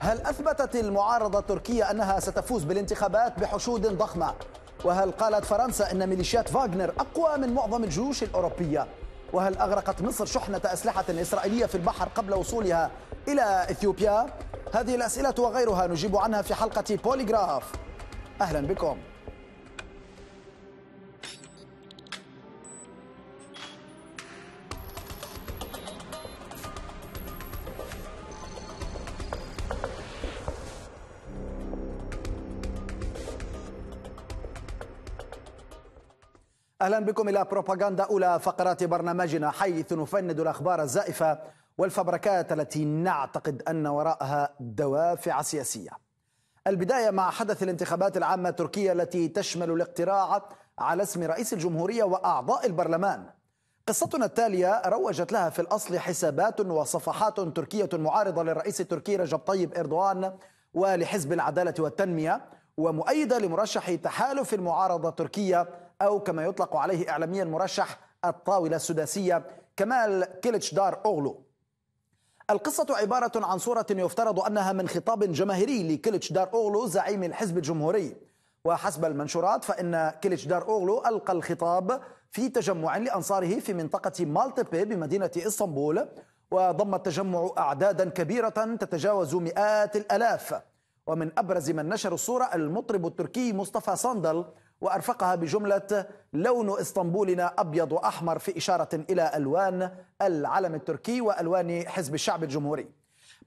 هل أثبتت المعارضة التركية أنها ستفوز بالانتخابات بحشود ضخمة؟ وهل قالت فرنسا أن ميليشيات فاغنر أقوى من معظم الجيوش الأوروبية؟ وهل أغرقت مصر شحنة أسلحة إسرائيلية في البحر قبل وصولها إلى إثيوبيا؟ هذه الأسئلة وغيرها نجيب عنها في حلقة بوليغراف أهلا بكم أهلا بكم إلى بروباغندا أولى فقرات برنامجنا حيث نفند الأخبار الزائفة والفبركات التي نعتقد أن وراءها دوافع سياسية البداية مع حدث الانتخابات العامة التركية التي تشمل الاقتراع على اسم رئيس الجمهورية وأعضاء البرلمان قصتنا التالية روجت لها في الأصل حسابات وصفحات تركية معارضة للرئيس التركي رجب طيب إردوان ولحزب العدالة والتنمية ومؤيدة لمرشح تحالف المعارضة التركية أو كما يطلق عليه إعلاميا مرشح الطاولة السداسية كمال دار أوغلو القصة عبارة عن صورة يفترض أنها من خطاب جماهيري دار أوغلو زعيم الحزب الجمهوري وحسب المنشورات فإن دار أوغلو ألقى الخطاب في تجمع لأنصاره في منطقة مالتبي بمدينة إسطنبول وضم التجمع أعدادا كبيرة تتجاوز مئات الألاف ومن أبرز من نشر الصورة المطرب التركي مصطفى صندل وأرفقها بجملة لون اسطنبولنا أبيض وأحمر في إشارة إلى ألوان العلم التركي وألوان حزب الشعب الجمهوري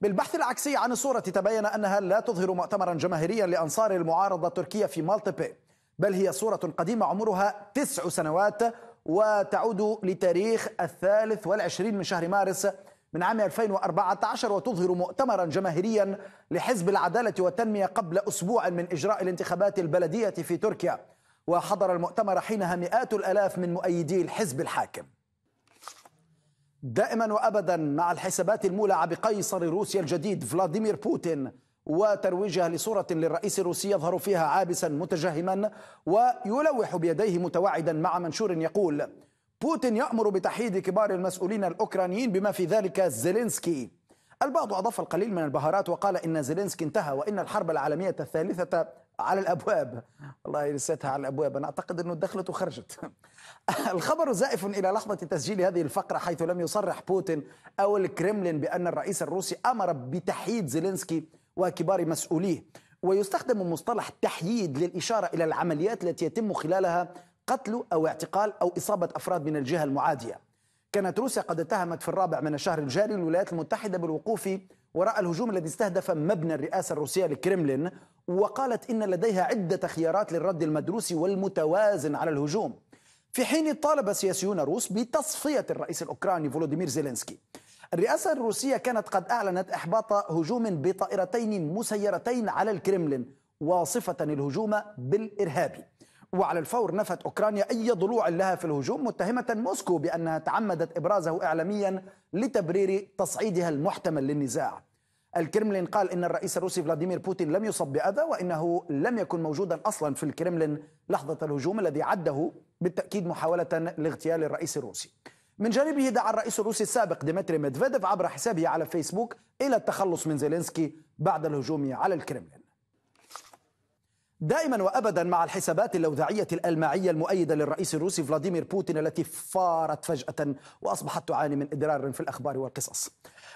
بالبحث العكسي عن الصورة تبين أنها لا تظهر مؤتمرا جماهيريا لأنصار المعارضة التركية في مالتبي بل هي صورة قديمة عمرها تسع سنوات وتعود لتاريخ الثالث والعشرين من شهر مارس من عام 2014 وتظهر مؤتمرا جماهيريا لحزب العدالة والتنمية قبل أسبوع من إجراء الانتخابات البلدية في تركيا وحضر المؤتمر حينها مئات الآلاف من مؤيدي الحزب الحاكم دائما وابدا مع الحسابات المولعه بقيصر روسيا الجديد فلاديمير بوتين وترويجها لصوره للرئيس الروسي يظهر فيها عابسا متجهما ويلوح بيديه متوعدا مع منشور يقول بوتين يامر بتحييد كبار المسؤولين الاوكرانيين بما في ذلك زيلينسكي البعض اضاف القليل من البهارات وقال ان زيلينسكي انتهى وان الحرب العالميه الثالثه على الابواب والله لساتها على الابواب انا اعتقد انه دخلت وخرجت الخبر زائف الى لحظه تسجيل هذه الفقره حيث لم يصرح بوتين او الكرملين بان الرئيس الروسي امر بتحييد زيلينسكي وكبار مسؤوليه ويستخدم مصطلح تحييد للاشاره الى العمليات التي يتم خلالها قتل او اعتقال او اصابه افراد من الجهه المعاديه كانت روسيا قد اتهمت في الرابع من الشهر الجاري الولايات المتحده بالوقوف وراء الهجوم الذي استهدف مبنى الرئاسة الروسية للكرملين وقالت إن لديها عدة خيارات للرد المدروس والمتوازن على الهجوم في حين طالب سياسيون روس بتصفية الرئيس الأوكراني فولوديمير زيلينسكي الرئاسة الروسية كانت قد أعلنت إحباط هجوم بطائرتين مسيرتين على الكرملين واصفة الهجوم بالإرهابي وعلى الفور نفت أوكرانيا أي ضلوع لها في الهجوم متهمة موسكو بأنها تعمدت إبرازه إعلاميا لتبرير تصعيدها المحتمل للنزاع الكرملين قال إن الرئيس الروسي فلاديمير بوتين لم يصب بأذى وإنه لم يكن موجودا أصلا في الكرملين لحظة الهجوم الذي عده بالتأكيد محاولة لاغتيال الرئيس الروسي من جانبه دعا الرئيس الروسي السابق ديمتري ميدفيديف عبر حسابه على فيسبوك إلى التخلص من زيلينسكي بعد الهجوم على الكرملين دائما وابدا مع الحسابات اللوذعيه الالماعيه المؤيده للرئيس الروسي فلاديمير بوتين التي فارت فجاه واصبحت تعاني من ادرار في الاخبار والقصص.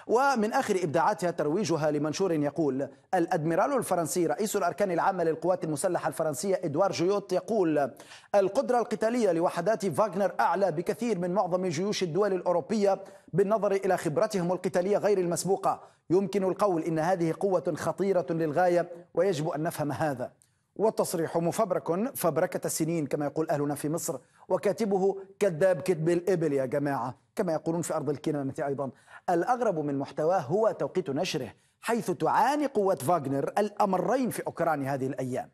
ومن اخر ابداعاتها ترويجها لمنشور يقول الادميرال الفرنسي رئيس الاركان العامه للقوات المسلحه الفرنسيه ادوار جيوت يقول القدره القتاليه لوحدات فاغنر اعلى بكثير من معظم جيوش الدول الاوروبيه بالنظر الى خبرتهم القتاليه غير المسبوقه، يمكن القول ان هذه قوه خطيره للغايه ويجب ان نفهم هذا. والتصريح مفبرك فبركة السنين كما يقول أهلنا في مصر وكاتبه كذاب كذب الإبل يا جماعة كما يقولون في أرض الكنانة أيضا الأغرب من محتواه هو توقيت نشره حيث تعاني قوات فاغنر الأمرين في أوكرانيا هذه الأيام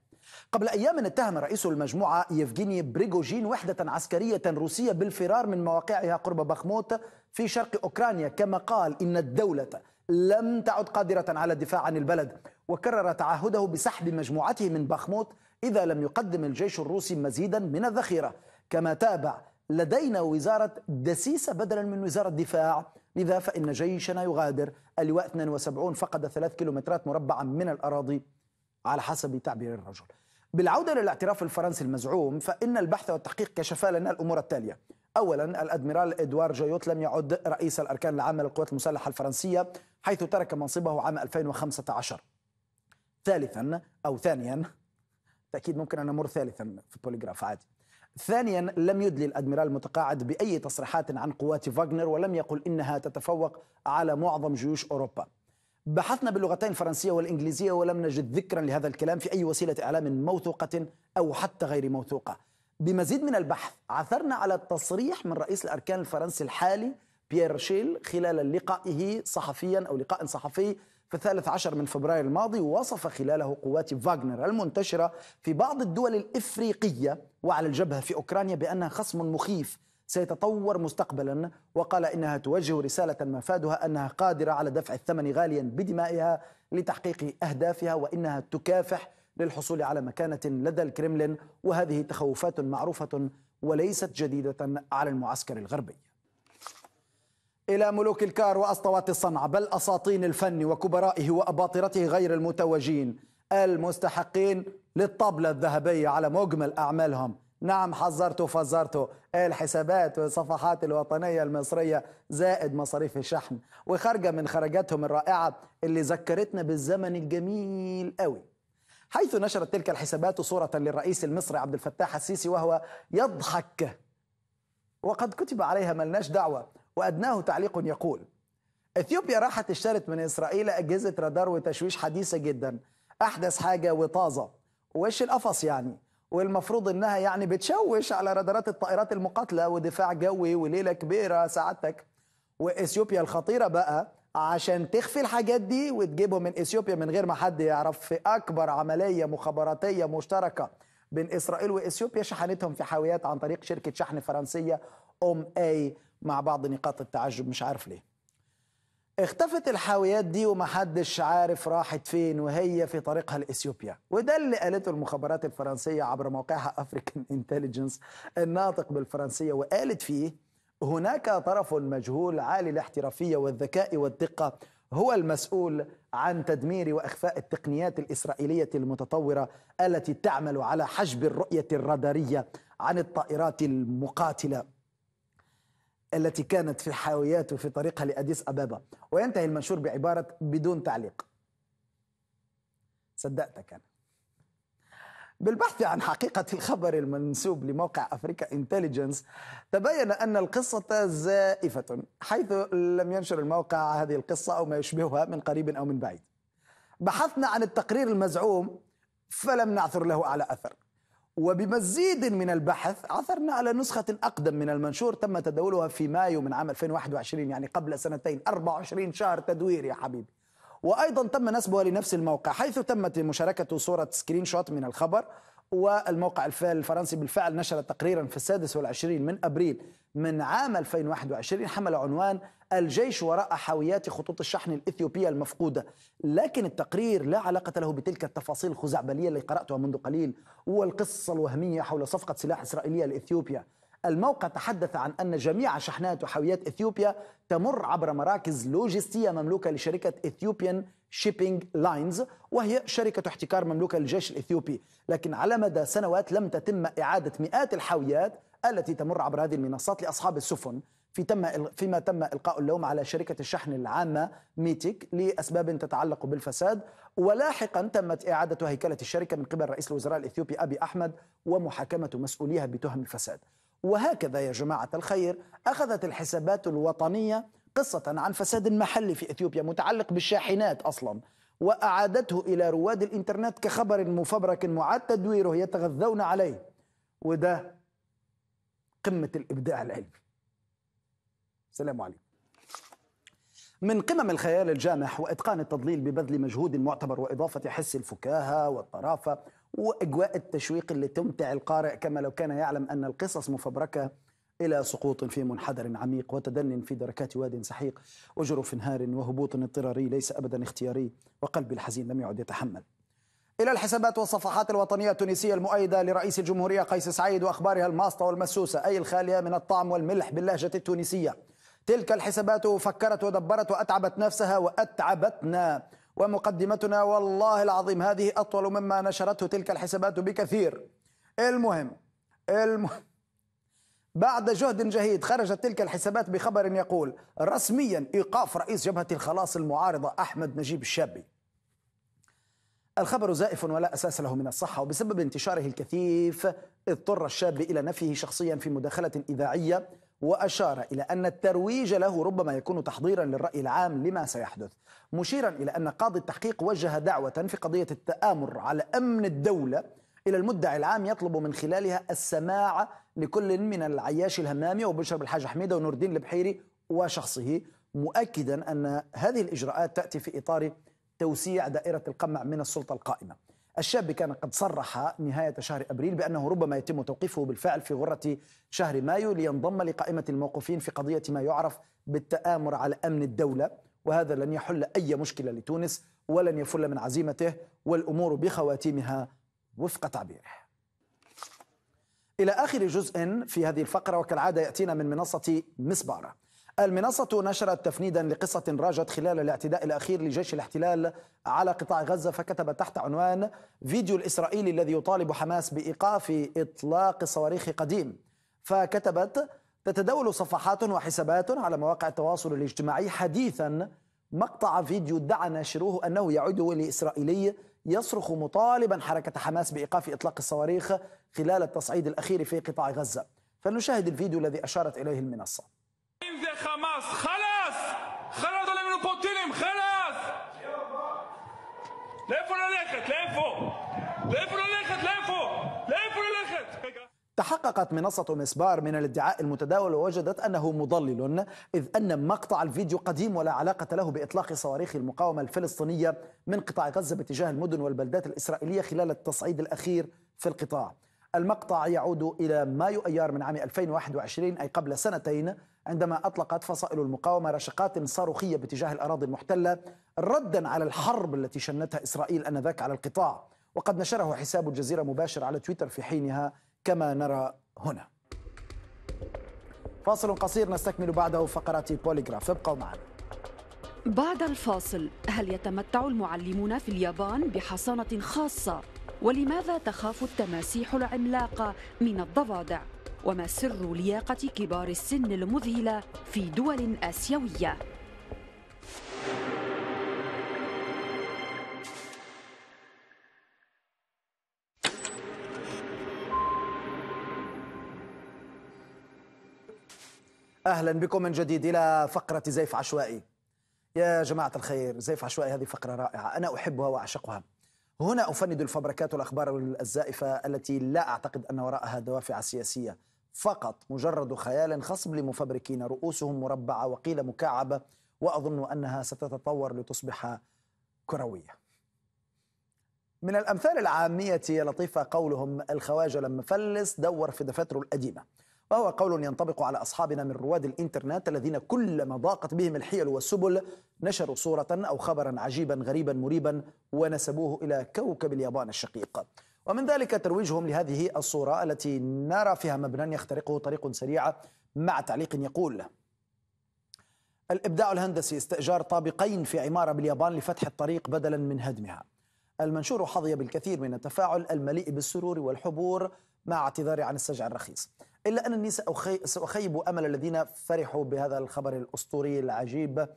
قبل أيام اتهم رئيس المجموعة يفجيني بريغوجين وحدة عسكرية روسية بالفرار من مواقعها قرب بخموت في شرق أوكرانيا كما قال إن الدولة لم تعد قادرة على الدفاع عن البلد وكرر تعهده بسحب مجموعته من بخموت إذا لم يقدم الجيش الروسي مزيدا من الذخيرة كما تابع لدينا وزارة دسيسة بدلا من وزارة دفاع لذا فإن جيشنا يغادر اللواء 72 فقد ثلاث كيلومترات مربعة من الأراضي على حسب تعبير الرجل بالعودة للاعتراف الفرنسي المزعوم فإن البحث والتحقيق كشفا لنا الأمور التالية أولا الأدميرال إدوار جايوت لم يعد رئيس الأركان العامة للقوات المسلحة الفرنسية حيث ترك منصبه عام 2015 ثالثا أو ثانيا تأكيد ممكن أن أمر ثالثا في البوليغراف عادي ثانيا لم يدلي الأدميرال المتقاعد بأي تصريحات عن قوات فاغنر ولم يقل إنها تتفوق على معظم جيوش أوروبا بحثنا باللغتين الفرنسية والإنجليزية ولم نجد ذكرا لهذا الكلام في أي وسيلة إعلام موثوقة أو حتى غير موثوقة بمزيد من البحث عثرنا على تصريح من رئيس الأركان الفرنسي الحالي بيير شيل خلال لقائه صحفيا أو لقاء صحفي في الثالث عشر من فبراير الماضي ووصف خلاله قوات فاغنر المنتشرة في بعض الدول الإفريقية وعلى الجبهة في أوكرانيا بأنها خصم مخيف سيتطور مستقبلا وقال إنها توجه رسالة مفادها أنها قادرة على دفع الثمن غاليا بدمائها لتحقيق أهدافها وإنها تكافح للحصول على مكانة لدى الكرملين وهذه تخوفات معروفة وليست جديدة على المعسكر الغربي إلى ملوك الكار وأسطوات الصنعة بل أساطين الفن وكبرائه وأباطرته غير المتوجين المستحقين للطبلة الذهبية على مجمل أعمالهم نعم حذرت وفزرت إيه الحسابات والصفحات الوطنية المصرية زائد مصاريف الشحن وخارجة من خرجاتهم الرائعة اللي ذكرتنا بالزمن الجميل قوي حيث نشرت تلك الحسابات صورة للرئيس المصري عبد الفتاح السيسي وهو يضحك وقد كتب عليها ملناش دعوة وأدناه تعليق يقول إثيوبيا راحت اشترت من إسرائيل أجهزة رادار وتشويش حديثة جدا أحدث حاجة وطازة وش القفص يعني والمفروض انها يعني بتشوش على رادارات الطائرات المقاتله ودفاع جوي وليله كبيره سعادتك واثيوبيا الخطيره بقى عشان تخفي الحاجات دي وتجيبه من اثيوبيا من غير ما حد يعرف في اكبر عمليه مخابراتيه مشتركه بين اسرائيل واثيوبيا شحنتهم في حاويات عن طريق شركه شحن فرنسيه ام اي مع بعض نقاط التعجب مش عارف ليه اختفت الحاويات دي ومحدش عارف راحت فين وهي في طريقها لإثيوبيا وده اللي قالته المخابرات الفرنسية عبر موقعها أفريكان انتليجنس الناطق بالفرنسية وقالت فيه هناك طرف مجهول عالي الاحترافية والذكاء والدقة هو المسؤول عن تدمير واخفاء التقنيات الاسرائيليه المتطوره التي تعمل على حجب الرؤيه الراداريه عن الطائرات المقاتله التي كانت في حاويات وفي طريقها لأديس أبابا وينتهي المنشور بعبارة بدون تعليق صدقتك أنا بالبحث عن حقيقة الخبر المنسوب لموقع أفريكا انتليجنس تبين أن القصة زائفة حيث لم ينشر الموقع هذه القصة أو ما يشبهها من قريب أو من بعيد بحثنا عن التقرير المزعوم فلم نعثر له على أثر وبمزيد من البحث عثرنا على نسخة أقدم من المنشور تم تداولها في مايو من عام 2021 يعني قبل سنتين 24 شهر تدوير يا حبيبي وأيضا تم نسبها لنفس الموقع حيث تمت مشاركة صورة سكرين شوت من الخبر والموقع الفرنسي بالفعل نشر تقريرا في السادس والعشرين من أبريل من عام 2021 حمل عنوان الجيش وراء حاويات خطوط الشحن الإثيوبية المفقودة لكن التقرير لا علاقة له بتلك التفاصيل الخزعبلية اللي قرأتها منذ قليل والقصة الوهمية حول صفقة سلاح إسرائيلية لإثيوبيا الموقع تحدث عن أن جميع شحنات وحاويات إثيوبيا تمر عبر مراكز لوجستية مملوكة لشركة إثيوبيان شيبينج لاينز وهي شركة احتكار مملوكة للجيش الإثيوبي لكن على مدى سنوات لم تتم إعادة مئات الحاويات التي تمر عبر هذه المنصات لأصحاب السفن في تم فيما تم القاء اللوم على شركه الشحن العامه ميتيك لاسباب تتعلق بالفساد ولاحقا تمت اعاده هيكله الشركه من قبل رئيس الوزراء الاثيوبي ابي احمد ومحاكمه مسؤوليها بتهم الفساد وهكذا يا جماعه الخير اخذت الحسابات الوطنيه قصه عن فساد محلي في اثيوبيا متعلق بالشاحنات اصلا واعادته الى رواد الانترنت كخبر مفبرك معاد تدويره يتغذون عليه وده قمه الابداع العلمي السلام عليكم من قمم الخيال الجامح وإتقان التضليل ببذل مجهود معتبر وإضافة حس الفكاهة والطرافة وأجواء التشويق اللي تمتع القارئ كما لو كان يعلم أن القصص مفبركة إلى سقوط في منحدر عميق وتدن في دركات واد سحيق وجرف هار وهبوط اضطراري ليس أبدا اختياري وقلبي الحزين لم يعد يتحمل إلى الحسابات والصفحات الوطنية التونسية المؤيدة لرئيس الجمهورية قيس سعيد وأخبارها الماسطة والمسوسة أي الخالية من الطعم والملح باللهجة التونسية تلك الحسابات فكرت ودبرت وأتعبت نفسها وأتعبتنا ومقدمتنا والله العظيم هذه أطول مما نشرته تلك الحسابات بكثير المهم المهم بعد جهد جهيد خرجت تلك الحسابات بخبر يقول رسميا إيقاف رئيس جبهة الخلاص المعارضة أحمد نجيب الشابي الخبر زائف ولا أساس له من الصحة وبسبب انتشاره الكثيف اضطر الشاب إلى نفيه شخصيا في مداخلة إذاعية وأشار إلى أن الترويج له ربما يكون تحضيرا للرأي العام لما سيحدث مشيرا إلى أن قاضي التحقيق وجه دعوة في قضية التآمر على أمن الدولة إلى المدعي العام يطلب من خلالها السماع لكل من العياش الهمامي وبشر بالحاج حميدة ونور الدين البحيري وشخصه مؤكدا أن هذه الإجراءات تأتي في إطار توسيع دائرة القمع من السلطة القائمة الشاب كان قد صرح نهاية شهر أبريل بأنه ربما يتم توقيفه بالفعل في غرة شهر مايو لينضم لقائمة الموقوفين في قضية ما يعرف بالتآمر على أمن الدولة وهذا لن يحل أي مشكلة لتونس ولن يفل من عزيمته والأمور بخواتيمها وفق تعبيره إلى آخر جزء في هذه الفقرة وكالعادة يأتينا من منصة مسبارة المنصة نشرت تفنيدا لقصة راجت خلال الاعتداء الأخير لجيش الاحتلال على قطاع غزة فكتبت تحت عنوان فيديو الإسرائيلي الذي يطالب حماس بإيقاف إطلاق صواريخ قديم فكتبت تتداول صفحات وحسابات على مواقع التواصل الاجتماعي حديثا مقطع فيديو ادعى ناشروه أنه يعود لإسرائيلي يصرخ مطالبا حركة حماس بإيقاف إطلاق الصواريخ خلال التصعيد الأخير في قطاع غزة فلنشاهد الفيديو الذي أشارت إليه المنصة حماس خلاص خلاص ولا منو بوتينهم خلاص לאיפה ללכת? לאיפה? לאיפה ללכת? לאיפה? לאיפה ללכת? تحققت منصة مسبار من الادعاء المتداول ووجدت أنه مضلل إذ أن مقطع الفيديو قديم ولا علاقة له بإطلاق صواريخ المقاومة الفلسطينية من قطاع غزة باتجاه المدن والبلدات الإسرائيلية خلال التصعيد الأخير في القطاع المقطع يعود إلى مايو أيار من عام 2021 أي قبل سنتين عندما أطلقت فصائل المقاومة رشقات صاروخية باتجاه الأراضي المحتلة ردا على الحرب التي شنتها إسرائيل أنذاك على القطاع وقد نشره حساب الجزيرة مباشر على تويتر في حينها كما نرى هنا فاصل قصير نستكمل بعده فقرات بوليغراف ابقوا معنا بعد الفاصل هل يتمتع المعلمون في اليابان بحصانة خاصة؟ ولماذا تخاف التماسيح العملاقة من الضفادع؟ وما سر لياقة كبار السن المذهلة في دول آسيوية أهلا بكم من جديد إلى فقرة زيف عشوائي يا جماعة الخير زيف عشوائي هذه فقرة رائعة أنا أحبها وأعشقها هنا أفند الفبركات والأخبار الزائفة التي لا أعتقد أن وراءها دوافع سياسية فقط مجرد خيال خصب لمفبركين رؤوسهم مربعة وقيل مكعبة وأظن أنها ستتطور لتصبح كروية من الأمثال العامية يا لطيفة قولهم الخواجة لما فلس دور في دفاتره القديمة وهو قول ينطبق على أصحابنا من رواد الإنترنت الذين كلما ضاقت بهم الحيل والسبل نشروا صورة أو خبرا عجيبا غريبا مريبا ونسبوه إلى كوكب اليابان الشقيق ومن ذلك ترويجهم لهذه الصورة التي نرى فيها مبنى يخترقه طريق سريع مع تعليق يقول الإبداع الهندسي استئجار طابقين في عمارة باليابان لفتح الطريق بدلا من هدمها المنشور حظي بالكثير من التفاعل المليء بالسرور والحبور مع اعتذاري عن السجع الرخيص إلا أنني سأخيب أمل الذين فرحوا بهذا الخبر الأسطوري العجيب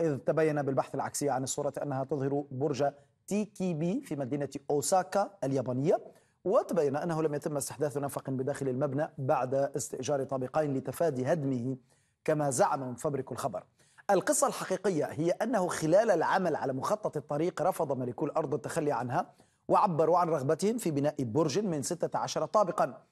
إذ تبين بالبحث العكسي عن الصورة أنها تظهر برج تيكيبي في مدينة أوساكا اليابانية وتبين أنه لم يتم استحداث نفق بداخل المبنى بعد استئجار طابقين لتفادي هدمه كما زعم فبرك الخبر القصة الحقيقية هي أنه خلال العمل على مخطط الطريق رفض ملكو الأرض التخلي عنها وعبروا عن رغبتهم في بناء برج من 16 طابقا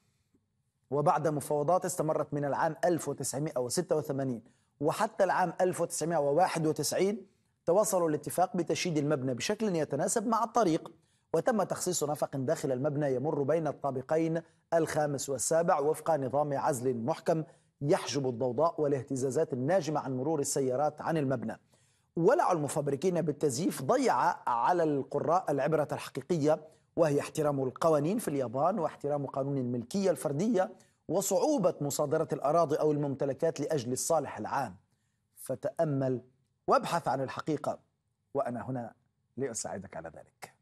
وبعد مفاوضات استمرت من العام 1986 وحتى العام 1991 توصلوا الاتفاق بتشييد المبنى بشكل يتناسب مع الطريق وتم تخصيص نفق داخل المبنى يمر بين الطابقين الخامس والسابع وفق نظام عزل محكم يحجب الضوضاء والاهتزازات الناجمة عن مرور السيارات عن المبنى ولع المفبركين بالتزييف ضيع على القراء العبرة الحقيقية وهي احترام القوانين في اليابان واحترام قانون الملكية الفردية وصعوبة مصادرة الأراضي أو الممتلكات لأجل الصالح العام فتأمل وابحث عن الحقيقة وأنا هنا لأساعدك على ذلك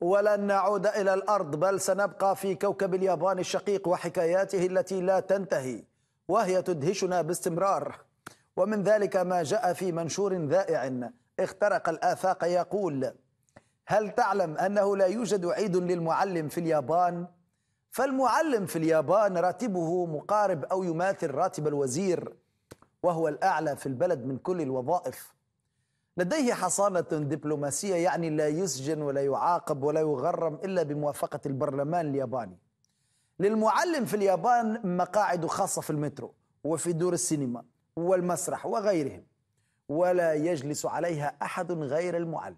ولن نعود إلى الأرض بل سنبقى في كوكب اليابان الشقيق وحكاياته التي لا تنتهي وهي تدهشنا باستمرار ومن ذلك ما جاء في منشور ذائع اخترق الآفاق يقول هل تعلم أنه لا يوجد عيد للمعلم في اليابان؟ فالمعلم في اليابان راتبه مقارب أو يماثل راتب الوزير وهو الأعلى في البلد من كل الوظائف لديه حصانة دبلوماسية يعني لا يسجن ولا يعاقب ولا يغرم إلا بموافقة البرلمان الياباني للمعلم في اليابان مقاعد خاصة في المترو وفي دور السينما والمسرح وغيرهم ولا يجلس عليها أحد غير المعلم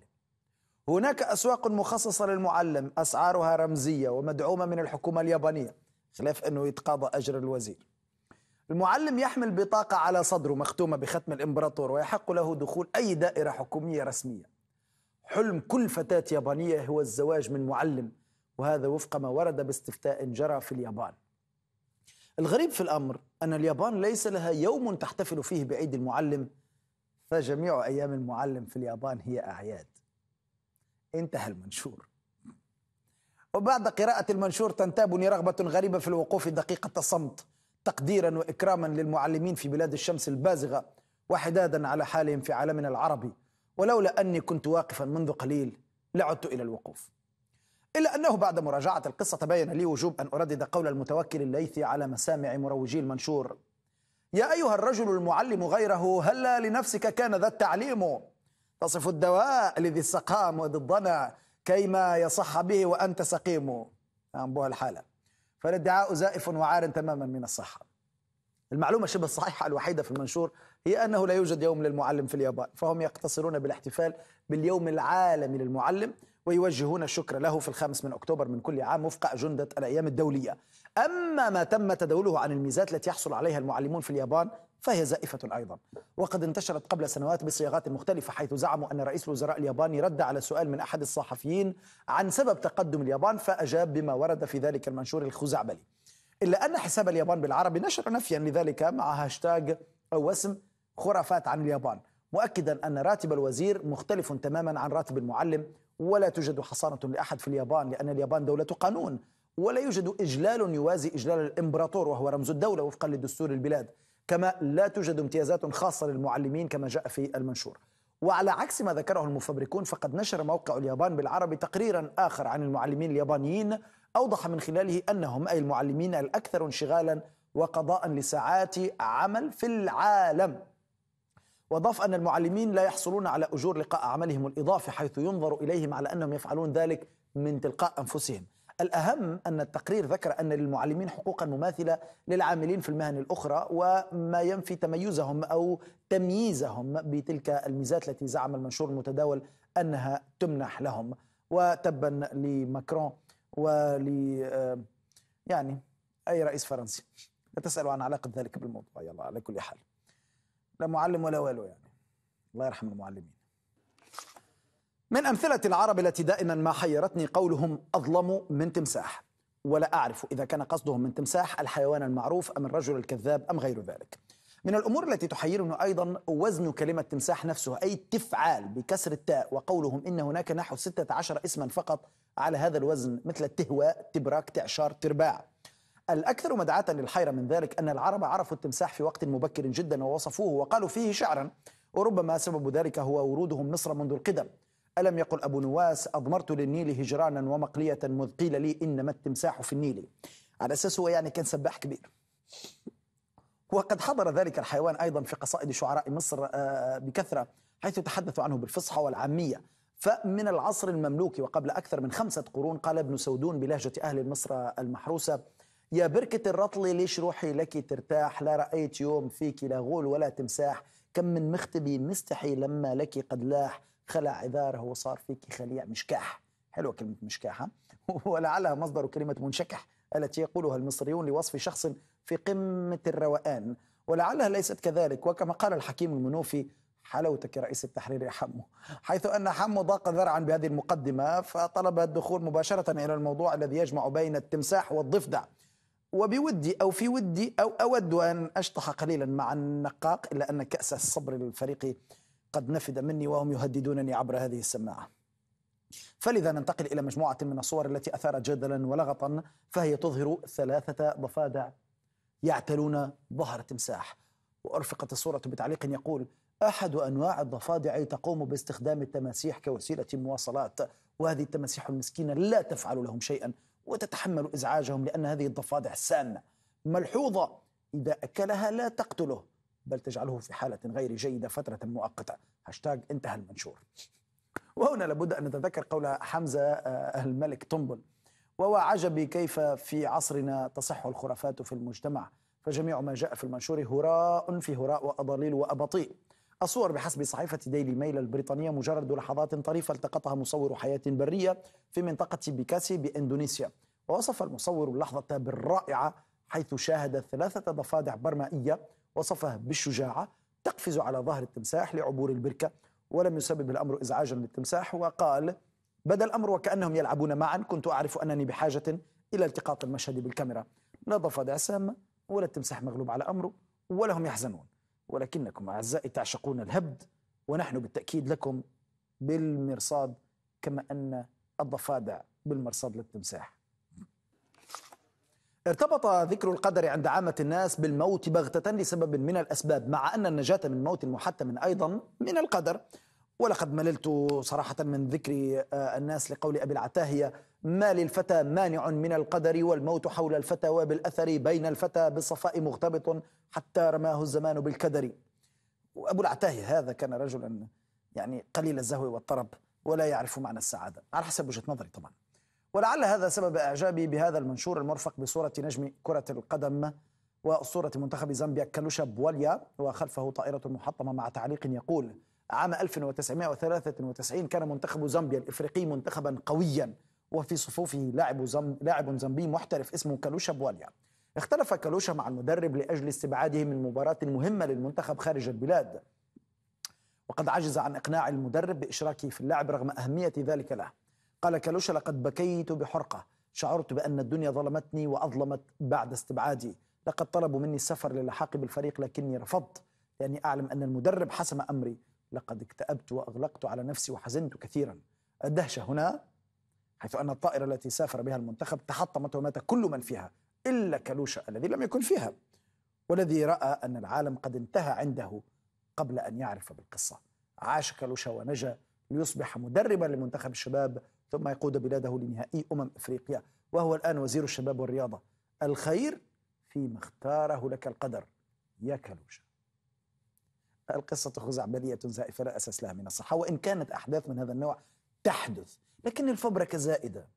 هناك أسواق مخصصة للمعلم أسعارها رمزية ومدعومة من الحكومة اليابانية خلاف أنه يتقاضى أجر الوزير المعلم يحمل بطاقة على صدره مختومة بختم الإمبراطور ويحق له دخول أي دائرة حكومية رسمية حلم كل فتاة يابانية هو الزواج من معلم وهذا وفق ما ورد باستفتاء جرى في اليابان الغريب في الأمر أن اليابان ليس لها يوم تحتفل فيه بعيد المعلم فجميع أيام المعلم في اليابان هي أعياد انتهى المنشور وبعد قراءة المنشور تنتابني رغبة غريبة في الوقوف دقيقة الصمت تقديرا واكراما للمعلمين في بلاد الشمس البازغه وحدادا على حالهم في عالمنا العربي ولولا اني كنت واقفا منذ قليل لعدت الى الوقوف. الا انه بعد مراجعه القصه تبين لي وجوب ان اردد قول المتوكل الليثي على مسامع مروجي المنشور. يا ايها الرجل المعلم غيره هلا لنفسك كان ذا التعليم تصف الدواء لذي السقام وذي الضنا كيما يصح به وانت سقيم. بها الحاله. فالادعاء زائف وعار تماما من الصحة المعلومة شبه الصحيحة الوحيدة في المنشور هي أنه لا يوجد يوم للمعلم في اليابان فهم يقتصرون بالاحتفال باليوم العالمي للمعلم ويوجهون الشكر له في الخامس من أكتوبر من كل عام وفق أجندة الأيام الدولية أما ما تم تداوله عن الميزات التي يحصل عليها المعلمون في اليابان فهي زائفة أيضا وقد انتشرت قبل سنوات بصياغات مختلفة حيث زعموا أن رئيس الوزراء الياباني رد على سؤال من أحد الصحفيين عن سبب تقدم اليابان فأجاب بما ورد في ذلك المنشور الخزعبلي إلا أن حساب اليابان بالعربي نشر نفيا لذلك مع هاشتاج أو اسم خرافات عن اليابان مؤكدا أن راتب الوزير مختلف تماما عن راتب المعلم ولا توجد حصانة لأحد في اليابان لأن اليابان دولة قانون ولا يوجد إجلال يوازي إجلال الإمبراطور وهو رمز الدولة وفقا لدستور البلاد كما لا توجد امتيازات خاصة للمعلمين كما جاء في المنشور وعلى عكس ما ذكره المفبركون فقد نشر موقع اليابان بالعربي تقريرا آخر عن المعلمين اليابانيين أوضح من خلاله أنهم أي المعلمين الأكثر انشغالا وقضاء لساعات عمل في العالم وضاف أن المعلمين لا يحصلون على أجور لقاء عملهم الإضافي حيث ينظر إليهم على أنهم يفعلون ذلك من تلقاء أنفسهم الأهم أن التقرير ذكر أن للمعلمين حقوقا مماثلة للعاملين في المهن الأخرى وما ينفي تميزهم أو تمييزهم بتلك الميزات التي زعم المنشور المتداول أنها تمنح لهم وتبا لماكرون ول آه، يعني أي رئيس فرنسي لا تسألوا عن علاقة ذلك بالموضوع يلا على كل حال لا معلم ولا والو يعني الله يرحم المعلمين من أمثلة العرب التي دائما ما حيرتني قولهم أظلم من تمساح ولا أعرف إذا كان قصدهم من تمساح الحيوان المعروف أم الرجل الكذاب أم غير ذلك من الأمور التي تحيرني أيضا وزن كلمة تمساح نفسه أي تفعال بكسر التاء وقولهم إن هناك نحو 16 اسما فقط على هذا الوزن مثل التهواء تبراك تعشار ترباع الأكثر مدعاة للحيرة من ذلك أن العرب عرفوا التمساح في وقت مبكر جدا ووصفوه وقالوا فيه شعرا وربما سبب ذلك هو ورودهم مصر منذ القدم ألم يقل أبو نواس أضمرت للنيل هجرانا ومقلية مذ قيل لي إنما التمساح في النيل على أساس هو يعني كان سباح كبير وقد حضر ذلك الحيوان أيضا في قصائد شعراء مصر آه، بكثرة حيث تحدثوا عنه بالفصحى والعامية فمن العصر المملوكي وقبل أكثر من خمسة قرون قال ابن سودون بلهجة أهل مصر المحروسة يا بركة الرطل ليش روحي لك ترتاح لا رأيت يوم فيك لا غول ولا تمساح كم من مختبي مستحي لما لك قد لاح خلع عذاره وصار فيك خليع مشكاح حلوة كلمة مشكاحة ولعلها مصدر كلمة منشكح التي يقولها المصريون لوصف شخص في قمة الروآن ولعلها ليست كذلك وكما قال الحكيم المنوفي حلاوتك يا رئيس التحرير يا حمو حيث أن حمو ضاق ذرعا بهذه المقدمة فطلب الدخول مباشرة إلى الموضوع الذي يجمع بين التمساح والضفدع وبودي أو في ودي أو أود أن أشطح قليلا مع النقاق إلا أن كأس الصبر الفريقي قد نفد مني وهم يهددونني عبر هذه السماعه. فلذا ننتقل الى مجموعه من الصور التي اثارت جدلا ولغطا فهي تظهر ثلاثه ضفادع يعتلون ظهر تمساح وارفقت الصوره بتعليق يقول احد انواع الضفادع تقوم باستخدام التماسيح كوسيله مواصلات وهذه التماسيح المسكينه لا تفعل لهم شيئا وتتحمل ازعاجهم لان هذه الضفادع سامه ملحوظه اذا اكلها لا تقتله بل تجعله في حالة غير جيدة فترة مؤقتة هاشتاج انتهى المنشور وهنا لابد أن نتذكر قول حمزة آه، الملك تنبل وهو عجبي كيف في عصرنا تصح الخرافات في المجتمع فجميع ما جاء في المنشور هراء في هراء وأضاليل وأباطيل الصور بحسب صحيفة ديلي ميل البريطانية مجرد لحظات طريفة التقطها مصور حياة برية في منطقة بيكاسي بإندونيسيا ووصف المصور اللحظة بالرائعة حيث شاهد ثلاثة ضفادع برمائية وصفه بالشجاعة تقفز على ظهر التمساح لعبور البركة ولم يسبب الأمر إزعاجا للتمساح وقال بدا الأمر وكأنهم يلعبون معا كنت أعرف أنني بحاجة إلى التقاط المشهد بالكاميرا نظف دعسام ولا التمساح مغلوب على أمره ولا هم يحزنون ولكنكم أعزائي تعشقون الهبد ونحن بالتأكيد لكم بالمرصاد كما أن الضفادع بالمرصاد للتمساح ارتبط ذكر القدر عند عامة الناس بالموت بغتة لسبب من الأسباب مع أن النجاة من موت محتم أيضا من القدر ولقد مللت صراحة من ذكر آه، الناس لقول أبي العتاهية ما للفتى مانع من القدر والموت حول الفتى وبالأثر بين الفتى بالصفاء مغتبط حتى رماه الزمان بالكدر وأبو العتاهية هذا كان رجلا يعني قليل الزهو والطرب ولا يعرف معنى السعادة على حسب وجهة نظري طبعا ولعل هذا سبب إعجابي بهذا المنشور المرفق بصورة نجم كرة القدم وصورة منتخب زامبيا كالوشا بواليا وخلفه طائرة محطمة مع تعليق يقول عام 1993 كان منتخب زامبيا الإفريقي منتخبا قويا وفي صفوفه لاعب زم... لاعب زامبي محترف اسمه كالوشا بواليا اختلف كالوشا مع المدرب لأجل استبعاده من مباراة مهمة للمنتخب خارج البلاد وقد عجز عن إقناع المدرب بإشراكه في اللعب رغم أهمية ذلك له قال كالوشا لقد بكيت بحرقة شعرت بأن الدنيا ظلمتني وأظلمت بعد استبعادي لقد طلبوا مني السفر للحاق بالفريق لكني رفضت لأني أعلم أن المدرب حسم أمري لقد اكتأبت وأغلقت على نفسي وحزنت كثيرا الدهشة هنا حيث أن الطائرة التي سافر بها المنتخب تحطمت ومات كل من فيها إلا كالوشا الذي لم يكن فيها والذي رأى أن العالم قد انتهى عنده قبل أن يعرف بالقصة عاش كالوشا ونجا ليصبح مدربا لمنتخب الشباب ثم يقود بلاده لنهائي أمم إفريقيا وهو الآن وزير الشباب والرياضة الخير فيما اختاره لك القدر يا كالوشة القصة خزعبلية زائفة لا أساس لها من الصحة وإن كانت أحداث من هذا النوع تحدث لكن الفبركة زائدة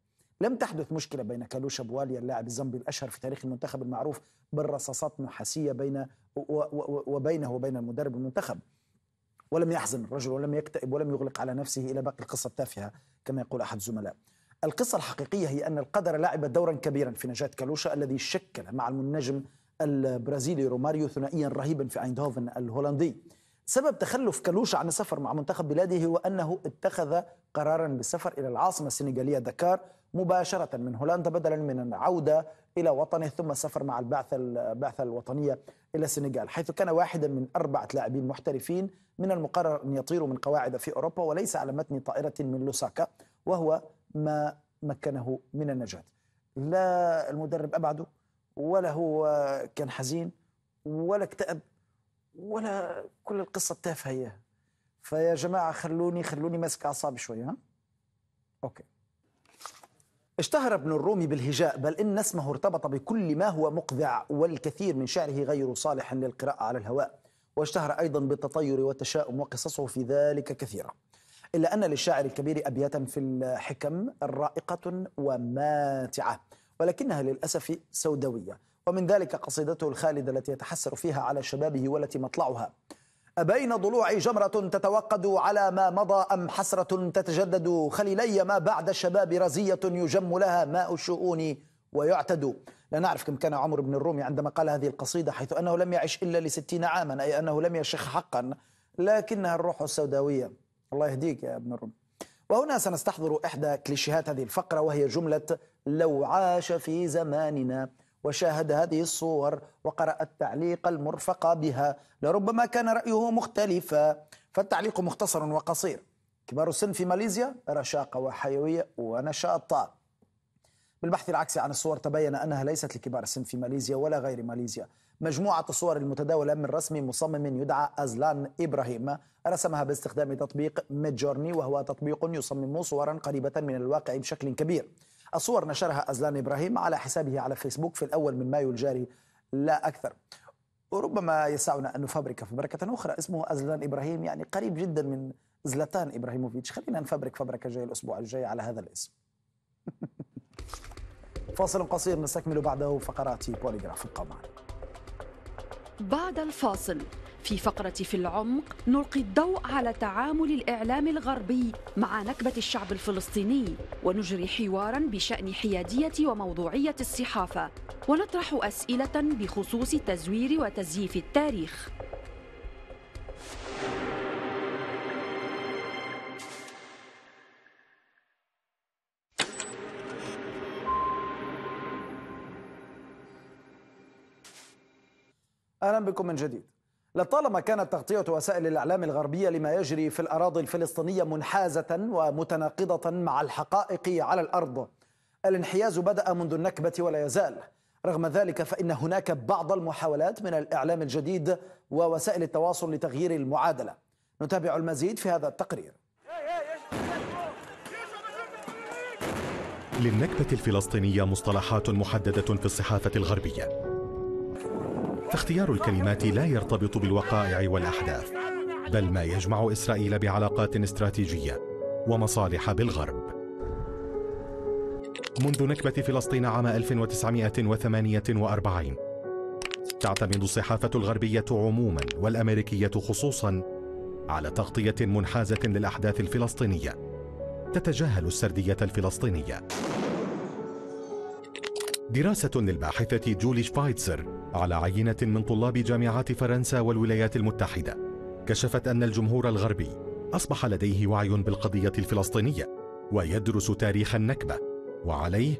لم تحدث مشكلة بين كالوشا بواليا اللاعب الزنبي الأشهر في تاريخ المنتخب المعروف بالرصاصات النحاسية بين وبينه وبين المدرب المنتخب ولم يحزن الرجل ولم يكتئب ولم يغلق على نفسه إلى باقي القصة التافهة كما يقول أحد الزملاء القصة الحقيقية هي أن القدر لعب دورا كبيرا في نجاة كالوشا الذي شكل مع المنجم البرازيلي روماريو ثنائيا رهيبا في ايندهوفن الهولندي سبب تخلف كالوشا عن السفر مع منتخب بلاده هو أنه اتخذ قرارا بالسفر إلى العاصمة السنغالية دكار مباشرة من هولندا بدلا من العودة إلى وطنه ثم سافر مع البعثة البعثة الوطنية إلى السنغال حيث كان واحدا من أربعة لاعبين محترفين من المقرر أن يطيروا من قواعد في أوروبا وليس على متن طائرة من لوساكا وهو ما مكنه من النجاة لا المدرب أبعده ولا هو كان حزين ولا اكتئب ولا كل القصة التافهة فيا جماعة خلوني خلوني ماسك أعصابي شوية ها أوكي اشتهر ابن الرومي بالهجاء بل إن اسمه ارتبط بكل ما هو مقذع والكثير من شعره غير صالح للقراءة على الهواء واشتهر أيضا بالتطير والتشاؤم وقصصه في ذلك كثيرة إلا أن للشاعر الكبير أبياتا في الحكم رائقة وماتعة ولكنها للأسف سوداوية ومن ذلك قصيدته الخالدة التي يتحسر فيها على شبابه والتي مطلعها أبين ضلوعي جمرة تتوقد على ما مضى أم حسرة تتجدد خليلي ما بعد الشباب رزية يجم لها ماء الشؤون ويعتد لا نعرف كم كان عمر بن الرومي عندما قال هذه القصيدة حيث أنه لم يعش إلا لستين عاما أي أنه لم يشخ حقا لكنها الروح السوداوية الله يهديك يا ابن الرومي وهنا سنستحضر إحدى كليشيهات هذه الفقرة وهي جملة لو عاش في زماننا وشاهد هذه الصور وقرأ التعليق المرفق بها لربما كان رأيه مختلفا فالتعليق مختصر وقصير كبار السن في ماليزيا رشاقة وحيوية ونشاطات بالبحث العكسي عن الصور تبين انها ليست لكبار السن في ماليزيا ولا غير ماليزيا. مجموعه الصور المتداوله من رسم مصمم يدعى ازلان ابراهيم رسمها باستخدام تطبيق ميدجورني وهو تطبيق يصمم صورا قريبه من الواقع بشكل كبير. الصور نشرها أزلان إبراهيم على حسابه على فيسبوك في الأول من مايو الجاري لا أكثر وربما يسعنا أن نفبرك فبركة أخرى اسمه أزلان إبراهيم يعني قريب جدا من زلتان إبراهيموفيتش خلينا نفبرك فبركة جاي الأسبوع الجاي على هذا الاسم فاصل قصير نستكمل بعده فقرات بوليغراف القمر بعد الفاصل في فقرة في العمق نلقي الضوء على تعامل الإعلام الغربي مع نكبة الشعب الفلسطيني ونجري حوارا بشأن حيادية وموضوعية الصحافة ونطرح أسئلة بخصوص تزوير وتزييف التاريخ اهلا بكم من جديد لطالما كانت تغطية وسائل الإعلام الغربية لما يجري في الأراضي الفلسطينية منحازة ومتناقضة مع الحقائق على الأرض الانحياز بدأ منذ النكبة ولا يزال رغم ذلك فإن هناك بعض المحاولات من الإعلام الجديد ووسائل التواصل لتغيير المعادلة نتابع المزيد في هذا التقرير للنكبة الفلسطينية مصطلحات محددة في الصحافة الغربية فاختيار الكلمات لا يرتبط بالوقائع والأحداث بل ما يجمع إسرائيل بعلاقات استراتيجية ومصالح بالغرب منذ نكبة فلسطين عام 1948 تعتمد الصحافة الغربية عموما والأمريكية خصوصا على تغطية منحازة للأحداث الفلسطينية تتجاهل السردية الفلسطينية دراسة للباحثة جولي شفايتزر على عينة من طلاب جامعات فرنسا والولايات المتحدة كشفت أن الجمهور الغربي أصبح لديه وعي بالقضية الفلسطينية ويدرس تاريخ النكبة وعليه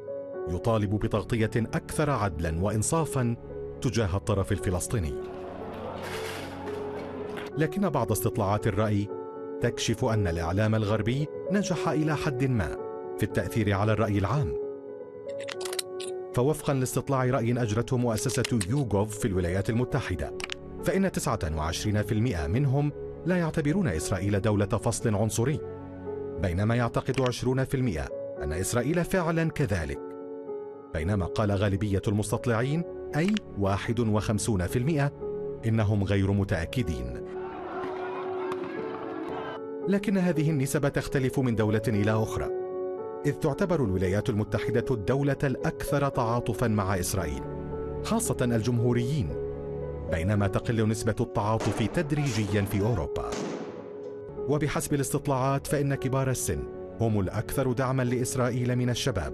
يطالب بتغطية أكثر عدلا وإنصافا تجاه الطرف الفلسطيني لكن بعض استطلاعات الرأي تكشف أن الإعلام الغربي نجح إلى حد ما في التأثير على الرأي العام فوفقا لاستطلاع رأي أجرته مؤسسة يوغوف في الولايات المتحدة فإن 29% منهم لا يعتبرون إسرائيل دولة فصل عنصري بينما يعتقد 20% أن إسرائيل فعلا كذلك بينما قال غالبية المستطلعين أي 51% إنهم غير متأكدين لكن هذه النسب تختلف من دولة إلى أخرى إذ تعتبر الولايات المتحدة الدولة الأكثر تعاطفا مع إسرائيل خاصة الجمهوريين بينما تقل نسبة التعاطف تدريجيا في أوروبا وبحسب الاستطلاعات فإن كبار السن هم الأكثر دعما لإسرائيل من الشباب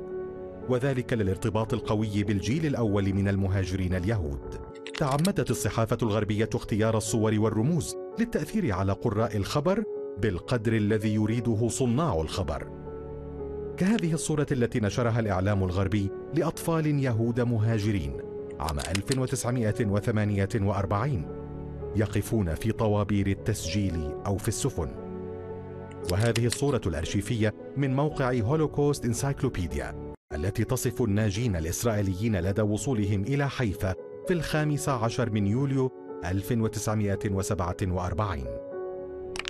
وذلك للارتباط القوي بالجيل الأول من المهاجرين اليهود تعمدت الصحافة الغربية اختيار الصور والرموز للتأثير على قراء الخبر بالقدر الذي يريده صناع الخبر كهذه الصورة التي نشرها الإعلام الغربي لأطفال يهود مهاجرين عام 1948 يقفون في طوابير التسجيل أو في السفن وهذه الصورة الأرشيفية من موقع هولوكوست انسايكلوبيديا التي تصف الناجين الإسرائيليين لدى وصولهم إلى حيفا في الخامس عشر من يوليو 1947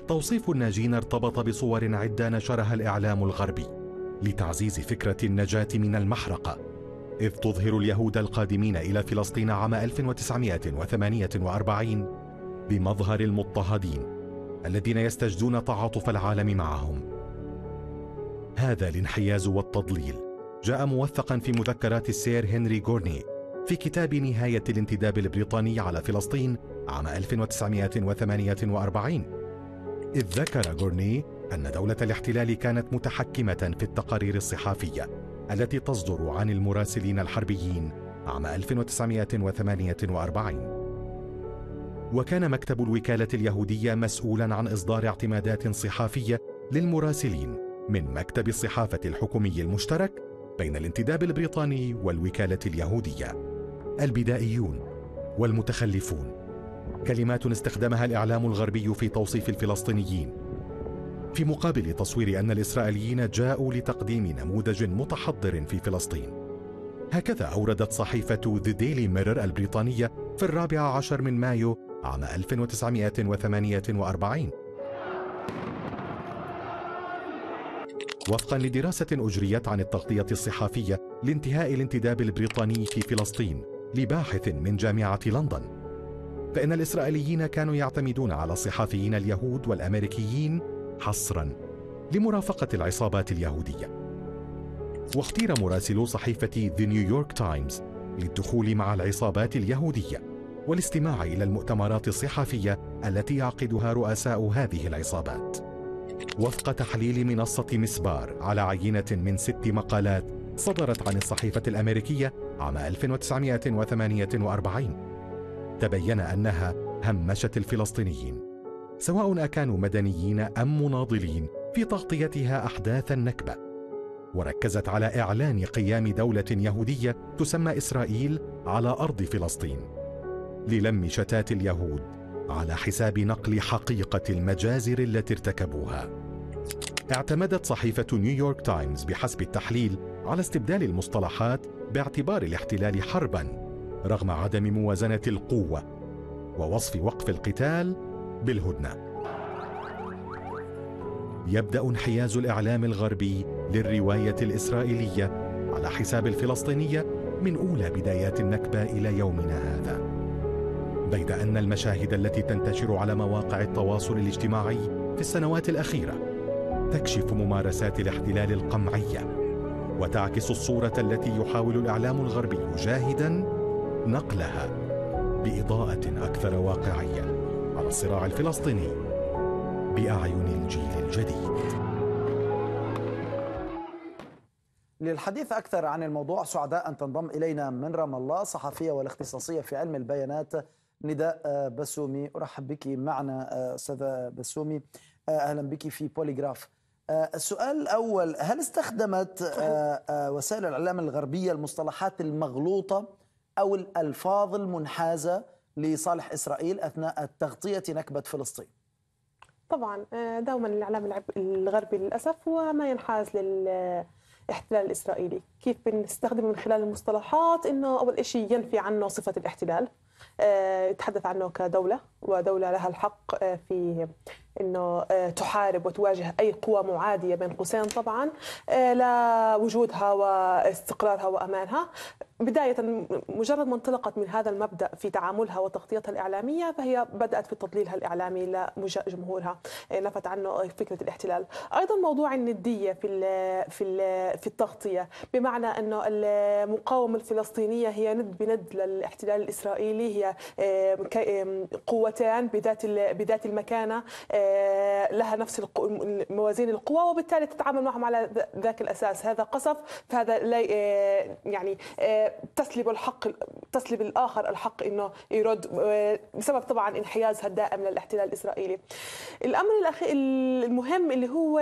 توصيف الناجين ارتبط بصور عدة نشرها الإعلام الغربي لتعزيز فكرة النجاة من المحرقة إذ تظهر اليهود القادمين إلى فلسطين عام 1948 بمظهر المضطهدين الذين يستجدون تعاطف العالم معهم هذا الانحياز والتضليل جاء موثقا في مذكرات السير هنري غورني في كتاب نهاية الانتداب البريطاني على فلسطين عام 1948 إذ ذكر غورني أن دولة الاحتلال كانت متحكمة في التقارير الصحافية التي تصدر عن المراسلين الحربيين عام 1948 وكان مكتب الوكالة اليهودية مسؤولا عن إصدار اعتمادات صحافية للمراسلين من مكتب الصحافة الحكومي المشترك بين الانتداب البريطاني والوكالة اليهودية البدائيون والمتخلفون كلمات استخدمها الإعلام الغربي في توصيف الفلسطينيين في مقابل تصوير أن الإسرائيليين جاءوا لتقديم نموذج متحضر في فلسطين هكذا أوردت صحيفة The Daily Mirror البريطانية في الرابع عشر من مايو عام 1948 وفقا لدراسة أجريت عن التغطية الصحافية لانتهاء الانتداب البريطاني في فلسطين لباحث من جامعة لندن فإن الإسرائيليين كانوا يعتمدون على الصحافيين اليهود والأمريكيين حصرا لمرافقة العصابات اليهودية واختير مراسلو صحيفة The New York Times للدخول مع العصابات اليهودية والاستماع إلى المؤتمرات الصحفية التي يعقدها رؤساء هذه العصابات وفق تحليل منصة مسبار على عينة من ست مقالات صدرت عن الصحيفة الأمريكية عام 1948 تبين أنها همشت الفلسطينيين سواء أكانوا مدنيين أم مناضلين في تغطيتها أحداث النكبة وركزت على إعلان قيام دولة يهودية تسمى إسرائيل على أرض فلسطين للم شتات اليهود على حساب نقل حقيقة المجازر التي ارتكبوها اعتمدت صحيفة نيويورك تايمز بحسب التحليل على استبدال المصطلحات باعتبار الاحتلال حربا رغم عدم موازنة القوة ووصف وقف القتال بالهدنه يبدا انحياز الاعلام الغربي للروايه الاسرائيليه على حساب الفلسطينيه من اولى بدايات النكبه الى يومنا هذا بيد ان المشاهد التي تنتشر على مواقع التواصل الاجتماعي في السنوات الاخيره تكشف ممارسات الاحتلال القمعيه وتعكس الصوره التي يحاول الاعلام الغربي جاهدا نقلها باضاءه اكثر واقعيه على الصراع الفلسطيني بأعين الجيل الجديد للحديث أكثر عن الموضوع سعداء أن تنضم إلينا من رام الله صحفية والاختصاصية في علم البيانات نداء آه، بسومي أرحب بك معنا آه، أستاذة بسومي آه، أهلا بك في بوليغراف السؤال الأول هل استخدمت وسائل الإعلام الغربية المصطلحات المغلوطة أو الألفاظ المنحازة لصالح إسرائيل أثناء تغطية نكبة فلسطين طبعا آه، دوما الإعلام الغربي للأسف هو ما ينحاز لل الاحتلال الإسرائيلي كيف بنستخدمه من خلال المصطلحات إنه أول شيء ينفي عنه صفة الاحتلال آه، يتحدث عنه كدولة ودولة لها الحق آه، في انه آه، تحارب وتواجه اي قوى معاديه بين قوسين طبعا آه، لوجودها واستقرارها وامانها بداية مجرد ما انطلقت من هذا المبدأ في تعاملها وتغطيتها الإعلامية فهي بدأت في تضليلها الإعلامي لجمهورها آه، نفت عنه فكرة الاحتلال أيضا موضوع الندية في في في التغطية بمعنى أنه المقاومة الفلسطينية هي ند بند للاحتلال الإسرائيلي هي قوتان بذات بذات المكانة آه، لها نفس موازين القوى وبالتالي تتعامل معهم على ذاك الاساس هذا قصف فهذا لا آه، يعني آه، تسلب الحق تسلب الاخر الحق انه يرد بسبب طبعا انحيازها الدائم للاحتلال الاسرائيلي الامر المهم اللي هو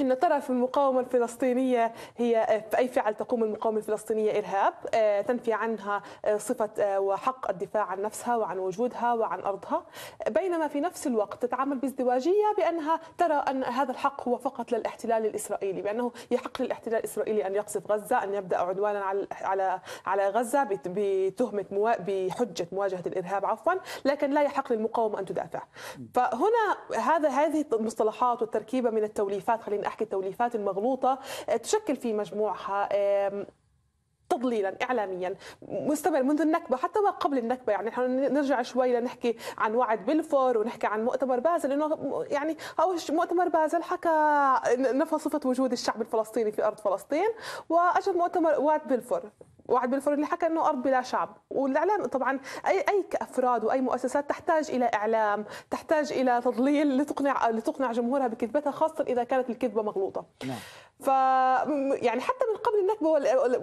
إن طرف المقاومة الفلسطينية هي في أي فعل تقوم المقاومة الفلسطينية إرهاب آه، تنفي عنها آه، صفة آه، وحق الدفاع عن نفسها وعن وجودها وعن أرضها بينما في نفس الوقت تتعامل بازدواجية بأنها ترى أن هذا الحق هو فقط للاحتلال الإسرائيلي بأنه يحق للاحتلال الإسرائيلي أن يقصف غزة أن يبدأ عدوانا على على على غزة بتهمة بحجة مواجهة الإرهاب عفوا لكن لا يحق للمقاومة أن تدافع فهنا هذا هذه المصطلحات والتركيبة من التوليفات خلينا احكي التوليفات المغلوطه آه، تشكل في مجموعها تضليلا اعلاميا مستمر منذ النكبه حتى ما قبل النكبه يعني نحن نرجع شوي لنحكي عن وعد بلفور ونحكي عن مؤتمر بازل انه يعني اول مؤتمر بازل حكى نفى صفه وجود الشعب الفلسطيني في ارض فلسطين واجى مؤتمر وعد بلفور وعد بلفور اللي حكى انه ارض بلا شعب والاعلام طبعا اي اي كافراد واي مؤسسات تحتاج الى اعلام تحتاج الى تضليل لتقنع لتقنع جمهورها بكذبتها خاصه اذا كانت الكذبه مغلوطه نعم. ف يعني حتى من قبل النكبه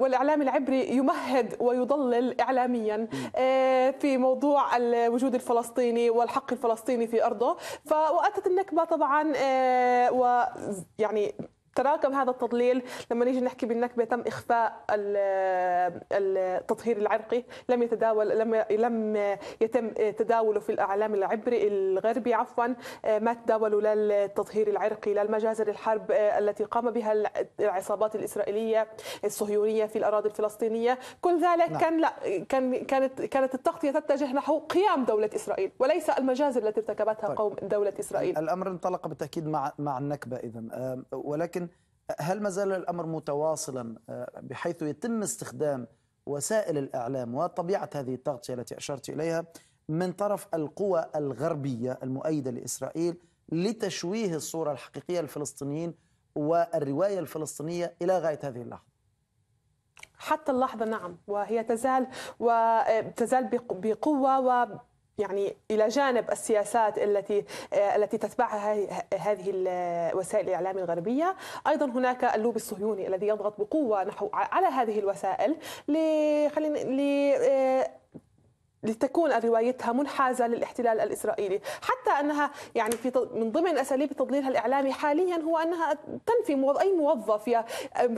والاعلام العبري يمهد ويضلل اعلاميا آه، في موضوع الوجود الفلسطيني والحق الفلسطيني في ارضه فواتت النكبه طبعا آه، ويعني تراكم هذا التضليل لما نيجي نحكي بالنكبه تم اخفاء التطهير العرقي لم يتداول لم لم يتم تداوله في الاعلام العبري الغربي عفوا ما تداولوا لا التطهير العرقي لا المجازر الحرب آه، التي قام بها العصابات الاسرائيليه الصهيونيه في الاراضي الفلسطينيه كل ذلك لا. نعم. كان لا كان كانت كانت التغطيه تتجه نحو قيام دوله اسرائيل وليس المجازر التي ارتكبتها طيب. قوم دوله اسرائيل الامر انطلق بالتاكيد مع مع النكبه اذا ولكن هل ما زال الأمر متواصلا آه، بحيث يتم استخدام وسائل الإعلام وطبيعة هذه التغطية التي أشرت إليها من طرف القوى الغربية المؤيدة لإسرائيل لتشويه الصورة الحقيقية للفلسطينيين والرواية الفلسطينية إلى غاية هذه اللحظة حتى اللحظة نعم وهي تزال وتزال آه، بقوة و يعني الى جانب السياسات التي آه، التي تتبعها هذه الوسائل الاعلام الغربيه، ايضا هناك اللوبي الصهيوني الذي يضغط بقوه نحو على هذه الوسائل لخلينا لتكون روايتها منحازة للاحتلال الإسرائيلي حتى أنها يعني في من ضمن أساليب تضليلها الإعلامي حاليا هو أنها تنفي أي موظف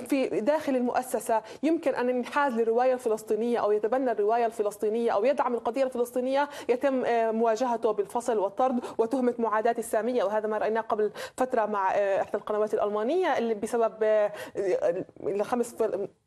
في داخل المؤسسة يمكن أن ينحاز للرواية الفلسطينية أو يتبنى الرواية الفلسطينية أو يدعم القضية الفلسطينية يتم مواجهته بالفصل والطرد وتهمة معاداة السامية وهذا ما رأيناه قبل فترة مع أه، إحدى القنوات الألمانية اللي بسبب أه، خمس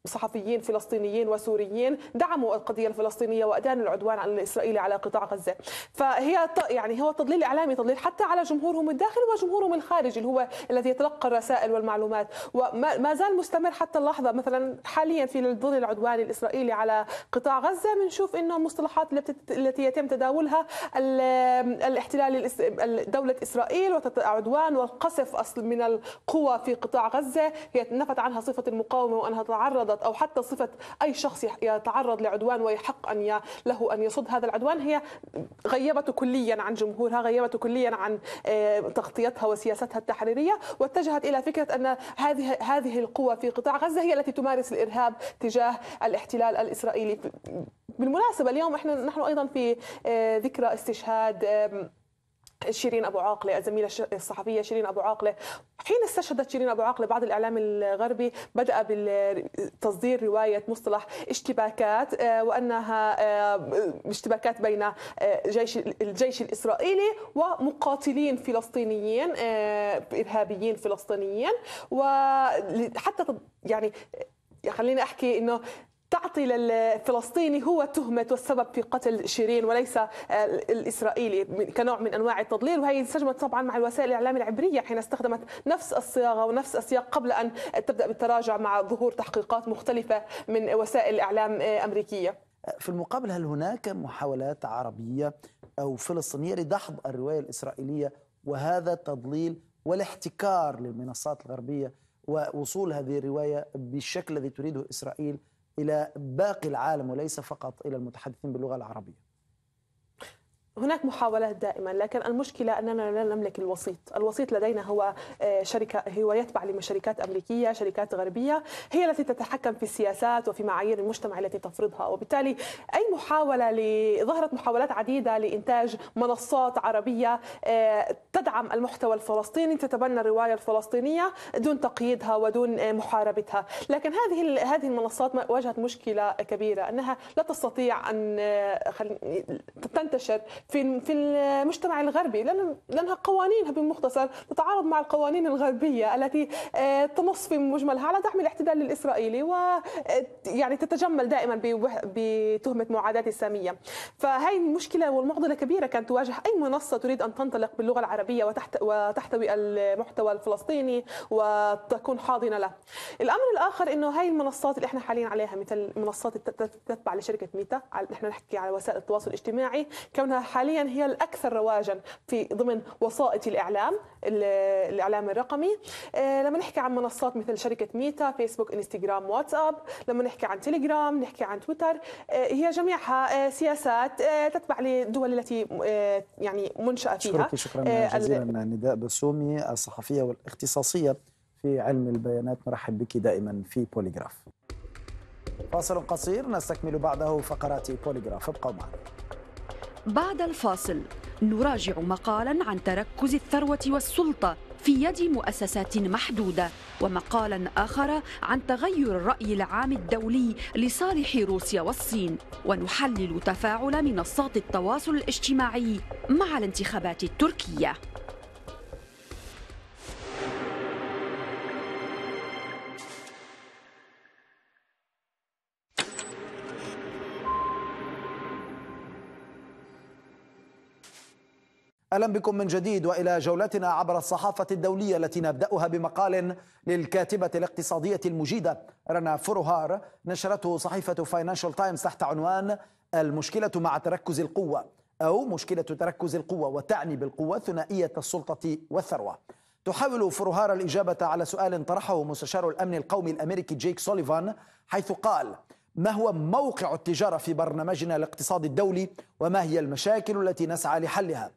صحفيين فلسطينيين وسوريين دعموا القضية الفلسطينية وأدانوا العدوان على الاسرائيلي على قطاع غزه فهي يعني هو تضليل اعلامي تضليل حتى على جمهورهم الداخلي وجمهورهم الخارجي اللي هو الذي يتلقى الرسائل والمعلومات وما زال مستمر حتى اللحظه مثلا حاليا في الظل العدواني الاسرائيلي على قطاع غزه بنشوف انه المصطلحات التي يتم تداولها الاحتلال دوله اسرائيل والعدوان والقصف اصل من القوى في قطاع غزه هي نفت عنها صفه المقاومه وانها تعرضت او حتى صفه اي شخص يتعرض لعدوان ويحق ان له ان يصد ترصد هذا العدوان هي غيبته كليا عن جمهورها غيبته كليا عن آه، تغطيتها وسياستها التحريرية واتجهت إلى فكرة أن هذه هذه القوى في قطاع غزة هي التي تمارس الإرهاب تجاه الاحتلال الإسرائيلي بالمناسبة اليوم احنا نحن أيضا في آه، ذكرى استشهاد شيرين ابو عاقله الزميله الصحفيه شيرين ابو عاقله حين استشهدت شيرين ابو عاقله بعض الاعلام الغربي بدا بتصدير روايه مصطلح اشتباكات آه، وانها آه، اشتباكات بين آه، جيش الجيش الاسرائيلي ومقاتلين فلسطينيين ارهابيين فلسطينيين وحتى يعني خليني احكي انه تعطي للفلسطيني هو تهمة والسبب في قتل شيرين وليس آه، الإسرائيلي كنوع من أنواع التضليل وهي انسجمت طبعا مع الوسائل الإعلام العبرية حين استخدمت نفس الصياغة ونفس السياق قبل أن تبدأ بالتراجع مع ظهور تحقيقات مختلفة من وسائل إعلام آه، أمريكية في المقابل هل هناك محاولات عربية أو فلسطينية لدحض الرواية الإسرائيلية وهذا التضليل والاحتكار للمنصات الغربية ووصول هذه الرواية بالشكل الذي تريده إسرائيل إلى باقي العالم وليس فقط إلى المتحدثين باللغة العربية هناك محاولات دائما لكن المشكلة أننا لا نملك الوسيط الوسيط لدينا هو آه، شركة هو يتبع لشركات أمريكية شركات غربية هي التي تتحكم في السياسات وفي معايير المجتمع التي تفرضها وبالتالي أي محاولة ل... ظهرت محاولات عديدة لإنتاج منصات عربية آه، تدعم المحتوى الفلسطيني تتبنى الرواية الفلسطينية دون تقييدها ودون آه، محاربتها لكن هذه هذه المنصات واجهت مشكلة كبيرة أنها لا تستطيع أن تنتشر في في المجتمع الغربي لأنها قوانينها بالمختصر تتعارض مع القوانين الغربية التي آه، تنص في مجملها على دعم الاحتلال الإسرائيلي و آه، يعني تتجمل دائما بتهمة معاداة السامية فهي المشكله والمعضلة كبيرة كانت تواجه أي منصة تريد أن تنطلق باللغة العربية وتحت وتحتوي المحتوى الفلسطيني وتكون حاضنة له الأمر الآخر أنه هاي المنصات اللي احنا حاليا عليها مثل منصات تتبع لشركة ميتا نحن نحكي على وسائل التواصل الاجتماعي كونها حاليا هي الأكثر رواجا في ضمن وسائط الإعلام الإعلام الرقمي آه، لما نحكي عن منصات مثل شركة ميتا فيسبوك إنستغرام واتساب لما نحكي عن تليجرام نحكي عن تويتر آه، هي جميعها آه، سياسات تتبع للدول التي يعني منشأة فيها شكرا جزيلا نداء بسومي الصحفية والاختصاصية في علم البيانات نرحب بك دائما في بوليغراف فاصل قصير نستكمل بعده فقرات بوليغراف ابقوا معنا بعد الفاصل نراجع مقالا عن تركز الثروة والسلطة في يد مؤسسات محدودة ومقالا آخر عن تغير الرأي العام الدولي لصالح روسيا والصين ونحلل تفاعل منصات التواصل الاجتماعي مع الانتخابات التركيه اهلا بكم من جديد والى جولتنا عبر الصحافه الدوليه التي نبداها بمقال للكاتبه الاقتصاديه المجيده رنا فروهار نشرته صحيفه فاينانشال تايمز تحت عنوان المشكله مع تركز القوه او مشكله تركز القوه وتعني بالقوه ثنائيه السلطه والثروه. تحاول فروهار الاجابه على سؤال طرحه مستشار الامن القومي الامريكي جيك سوليفان حيث قال: ما هو موقع التجاره في برنامجنا الاقتصادي الدولي وما هي المشاكل التي نسعى لحلها؟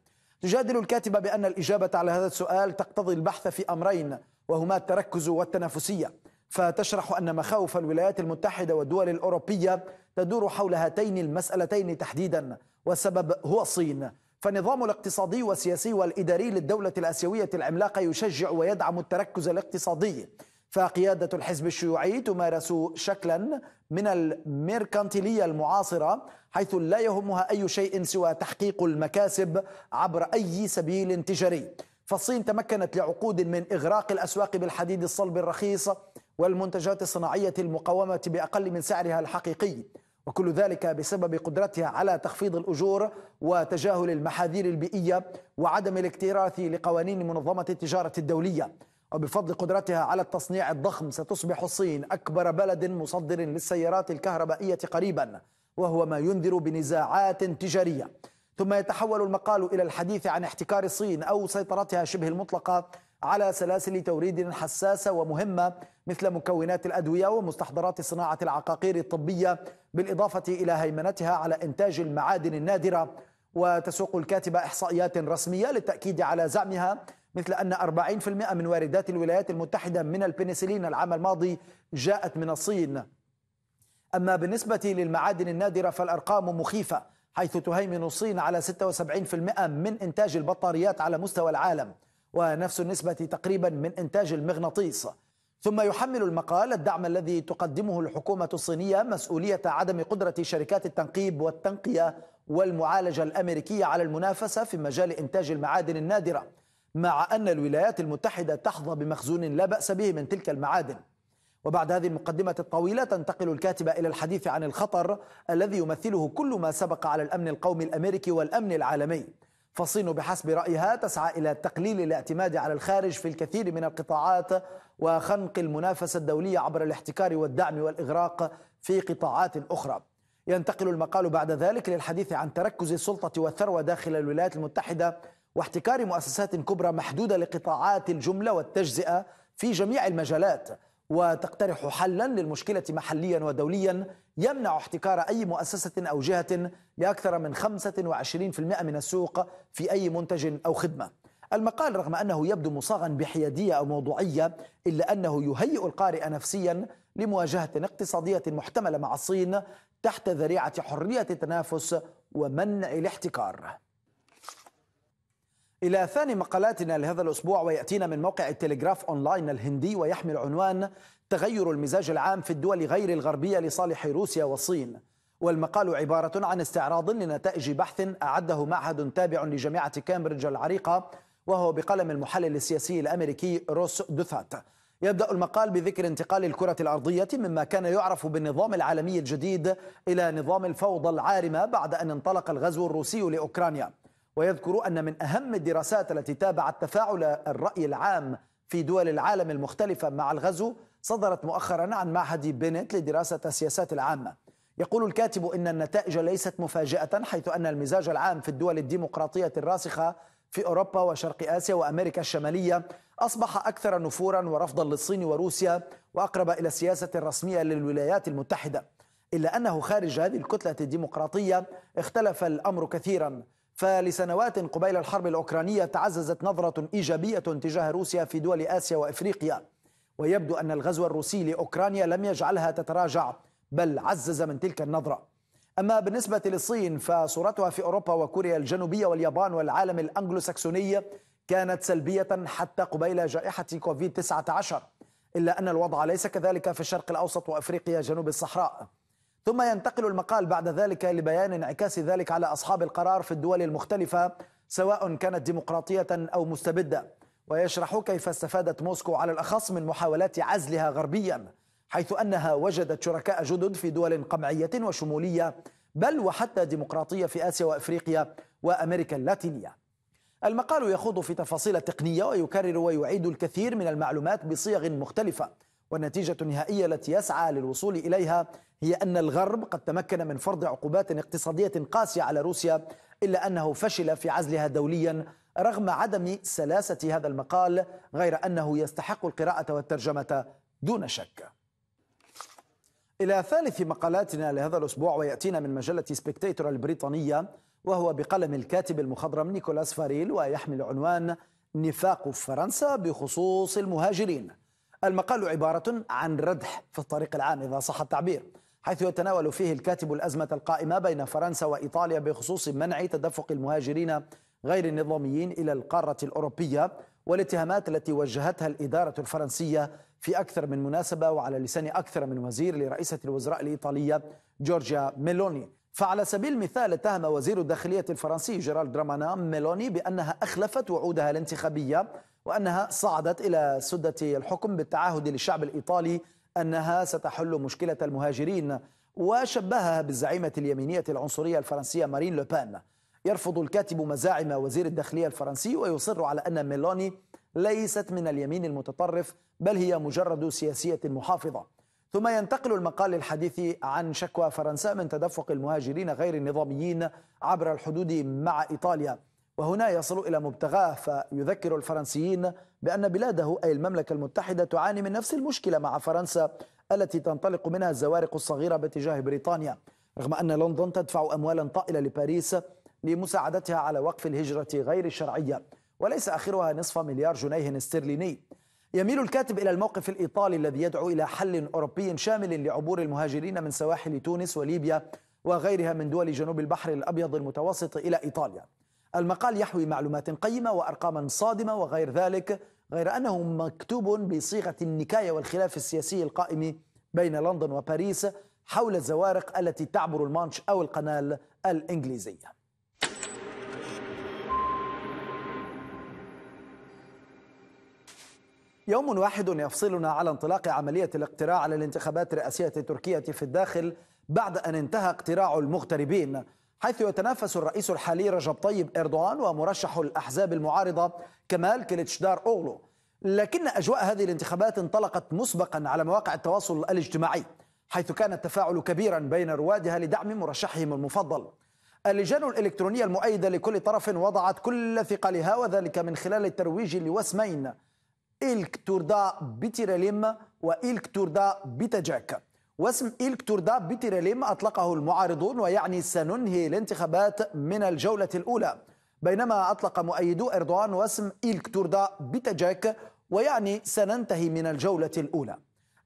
تجادل الكاتبة بأن الإجابة على هذا السؤال تقتضي البحث في أمرين وهما التركز والتنافسية فتشرح أن مخاوف الولايات المتحدة والدول الأوروبية تدور حول هاتين المسألتين تحديدا والسبب هو الصين فالنظام الاقتصادي والسياسي والإداري للدولة الآسيوية العملاقة يشجع ويدعم التركز الاقتصادي فقيادة الحزب الشيوعي تمارس شكلا من الميركانتيلية المعاصرة حيث لا يهمها أي شيء سوى تحقيق المكاسب عبر أي سبيل تجاري فالصين تمكنت لعقود من إغراق الأسواق بالحديد الصلب الرخيص والمنتجات الصناعية المقاومة بأقل من سعرها الحقيقي وكل ذلك بسبب قدرتها على تخفيض الأجور وتجاهل المحاذير البيئية وعدم الاكتراث لقوانين منظمة التجارة الدولية وبفضل قدرتها على التصنيع الضخم ستصبح الصين أكبر بلد مصدر للسيارات الكهربائية قريبا وهو ما ينذر بنزاعات تجارية ثم يتحول المقال إلى الحديث عن احتكار الصين أو سيطرتها شبه المطلقة على سلاسل توريد حساسة ومهمة مثل مكونات الأدوية ومستحضرات صناعة العقاقير الطبية بالإضافة إلى هيمنتها على إنتاج المعادن النادرة وتسوق الكاتبة إحصائيات رسمية للتأكيد على زعمها مثل أن 40% من واردات الولايات المتحدة من البنسلين العام الماضي جاءت من الصين أما بالنسبة للمعادن النادرة فالأرقام مخيفة حيث تهيمن الصين على 76% من إنتاج البطاريات على مستوى العالم ونفس النسبة تقريبا من إنتاج المغناطيس ثم يحمل المقال الدعم الذي تقدمه الحكومة الصينية مسؤولية عدم قدرة شركات التنقيب والتنقية والمعالجة الأمريكية على المنافسة في مجال إنتاج المعادن النادرة مع أن الولايات المتحدة تحظى بمخزون لا بأس به من تلك المعادن وبعد هذه المقدمة الطويلة تنتقل الكاتبة إلى الحديث عن الخطر الذي يمثله كل ما سبق على الأمن القومي الأمريكي والأمن العالمي فالصين بحسب رأيها تسعى إلى تقليل الاعتماد على الخارج في الكثير من القطاعات وخنق المنافسة الدولية عبر الاحتكار والدعم والإغراق في قطاعات أخرى ينتقل المقال بعد ذلك للحديث عن تركز السلطة والثروة داخل الولايات المتحدة واحتكار مؤسسات كبرى محدودة لقطاعات الجملة والتجزئة في جميع المجالات وتقترح حلا للمشكلة محليا ودوليا يمنع احتكار أي مؤسسة أو جهة لأكثر من 25% من السوق في أي منتج أو خدمة المقال رغم أنه يبدو مصاغا بحيادية أو موضوعية إلا أنه يهيئ القارئ نفسيا لمواجهة اقتصادية محتملة مع الصين تحت ذريعة حرية التنافس ومنع الاحتكار إلى ثاني مقالاتنا لهذا الأسبوع ويأتينا من موقع التلغراف أونلاين الهندي ويحمل عنوان تغير المزاج العام في الدول غير الغربية لصالح روسيا والصين والمقال عبارة عن استعراض لنتائج بحث أعده معهد تابع لجامعة كامبريدج العريقة وهو بقلم المحلل السياسي الأمريكي روس دوثات يبدأ المقال بذكر انتقال الكرة الأرضية مما كان يعرف بالنظام العالمي الجديد إلى نظام الفوضى العارمة بعد أن انطلق الغزو الروسي لأوكرانيا ويذكر أن من أهم الدراسات التي تابعت تفاعل الرأي العام في دول العالم المختلفة مع الغزو صدرت مؤخرا عن معهد بنت لدراسة السياسات العامة يقول الكاتب إن النتائج ليست مفاجأة حيث أن المزاج العام في الدول الديمقراطية الراسخة في أوروبا وشرق آسيا وأمريكا الشمالية أصبح أكثر نفورا ورفضا للصين وروسيا وأقرب إلى السياسة الرسمية للولايات المتحدة إلا أنه خارج هذه الكتلة الديمقراطية اختلف الأمر كثيرا فلسنوات قبيل الحرب الأوكرانية تعززت نظرة إيجابية تجاه روسيا في دول آسيا وإفريقيا ويبدو أن الغزو الروسي لأوكرانيا لم يجعلها تتراجع بل عزز من تلك النظرة أما بالنسبة للصين فصورتها في أوروبا وكوريا الجنوبية واليابان والعالم الأنجلوساكسوني كانت سلبية حتى قبيل جائحة كوفيد 19 إلا أن الوضع ليس كذلك في الشرق الأوسط وأفريقيا جنوب الصحراء ثم ينتقل المقال بعد ذلك لبيان انعكاس ذلك على أصحاب القرار في الدول المختلفة سواء كانت ديمقراطية أو مستبدة ويشرح كيف استفادت موسكو على الأخص من محاولات عزلها غربيا حيث أنها وجدت شركاء جدد في دول قمعية وشمولية بل وحتى ديمقراطية في آسيا وأفريقيا وأمريكا اللاتينية المقال يخوض في تفاصيل تقنية ويكرر ويعيد الكثير من المعلومات بصيغ مختلفة والنتيجة النهائية التي يسعى للوصول إليها هي أن الغرب قد تمكن من فرض عقوبات اقتصادية قاسية على روسيا إلا أنه فشل في عزلها دوليا رغم عدم سلاسة هذا المقال غير أنه يستحق القراءة والترجمة دون شك إلى ثالث مقالاتنا لهذا الأسبوع ويأتينا من مجلة سبيكتيتور البريطانية وهو بقلم الكاتب المخضرم نيكولاس فاريل ويحمل عنوان نفاق فرنسا بخصوص المهاجرين المقال عبارة عن ردح في الطريق العام إذا صح التعبير حيث يتناول فيه الكاتب الأزمة القائمة بين فرنسا وإيطاليا بخصوص منع تدفق المهاجرين غير النظاميين إلى القارة الأوروبية والاتهامات التي وجهتها الإدارة الفرنسية في أكثر من مناسبة وعلى لسان أكثر من وزير لرئيسة الوزراء الإيطالية جورجيا ميلوني فعلى سبيل المثال اتهم وزير الداخلية الفرنسي جيرال درامانا ميلوني بأنها أخلفت وعودها الانتخابية وأنها صعدت إلى سدة الحكم بالتعهد للشعب الإيطالي أنها ستحل مشكلة المهاجرين وشبهها بالزعيمة اليمينية العنصرية الفرنسية مارين لوبان يرفض الكاتب مزاعم وزير الداخلية الفرنسي ويصر على أن ميلوني ليست من اليمين المتطرف بل هي مجرد سياسية محافظة ثم ينتقل المقال للحديث عن شكوى فرنسا من تدفق المهاجرين غير النظاميين عبر الحدود مع إيطاليا وهنا يصل إلى مبتغاه فيذكر الفرنسيين بأن بلاده أي المملكة المتحدة تعاني من نفس المشكلة مع فرنسا التي تنطلق منها الزوارق الصغيرة باتجاه بريطانيا رغم أن لندن تدفع أموالا طائلة لباريس لمساعدتها على وقف الهجرة غير الشرعية وليس آخرها نصف مليار جنيه استرليني يميل الكاتب إلى الموقف الإيطالي الذي يدعو إلى حل أوروبي شامل لعبور المهاجرين من سواحل تونس وليبيا وغيرها من دول جنوب البحر الأبيض المتوسط إلى إيطاليا المقال يحوي معلومات قيمة وأرقاما صادمة وغير ذلك غير أنه مكتوب بصيغة النكاية والخلاف السياسي القائم بين لندن وباريس حول الزوارق التي تعبر المانش أو القنال الإنجليزية يوم واحد يفصلنا على انطلاق عملية الاقتراع على الانتخابات الرئاسية التركية في الداخل بعد أن انتهى اقتراع المغتربين حيث يتنافس الرئيس الحالي رجب طيب إردوان ومرشح الأحزاب المعارضة كمال كليتشدار أوغلو لكن أجواء هذه الانتخابات انطلقت مسبقا على مواقع التواصل الاجتماعي حيث كان التفاعل كبيرا بين روادها لدعم مرشحهم المفضل اللجان الإلكترونية المؤيدة لكل طرف وضعت كل ثقلها وذلك من خلال الترويج لوسمين إلك توردا بتيراليم وإلك توردا بتجاك واسم إلكتوردا بتيريليم أطلقه المعارضون ويعني سننهي الانتخابات من الجولة الأولى بينما أطلق مؤيدو إردوان واسم إلكتوردا بتجاك ويعني سننتهي من الجولة الأولى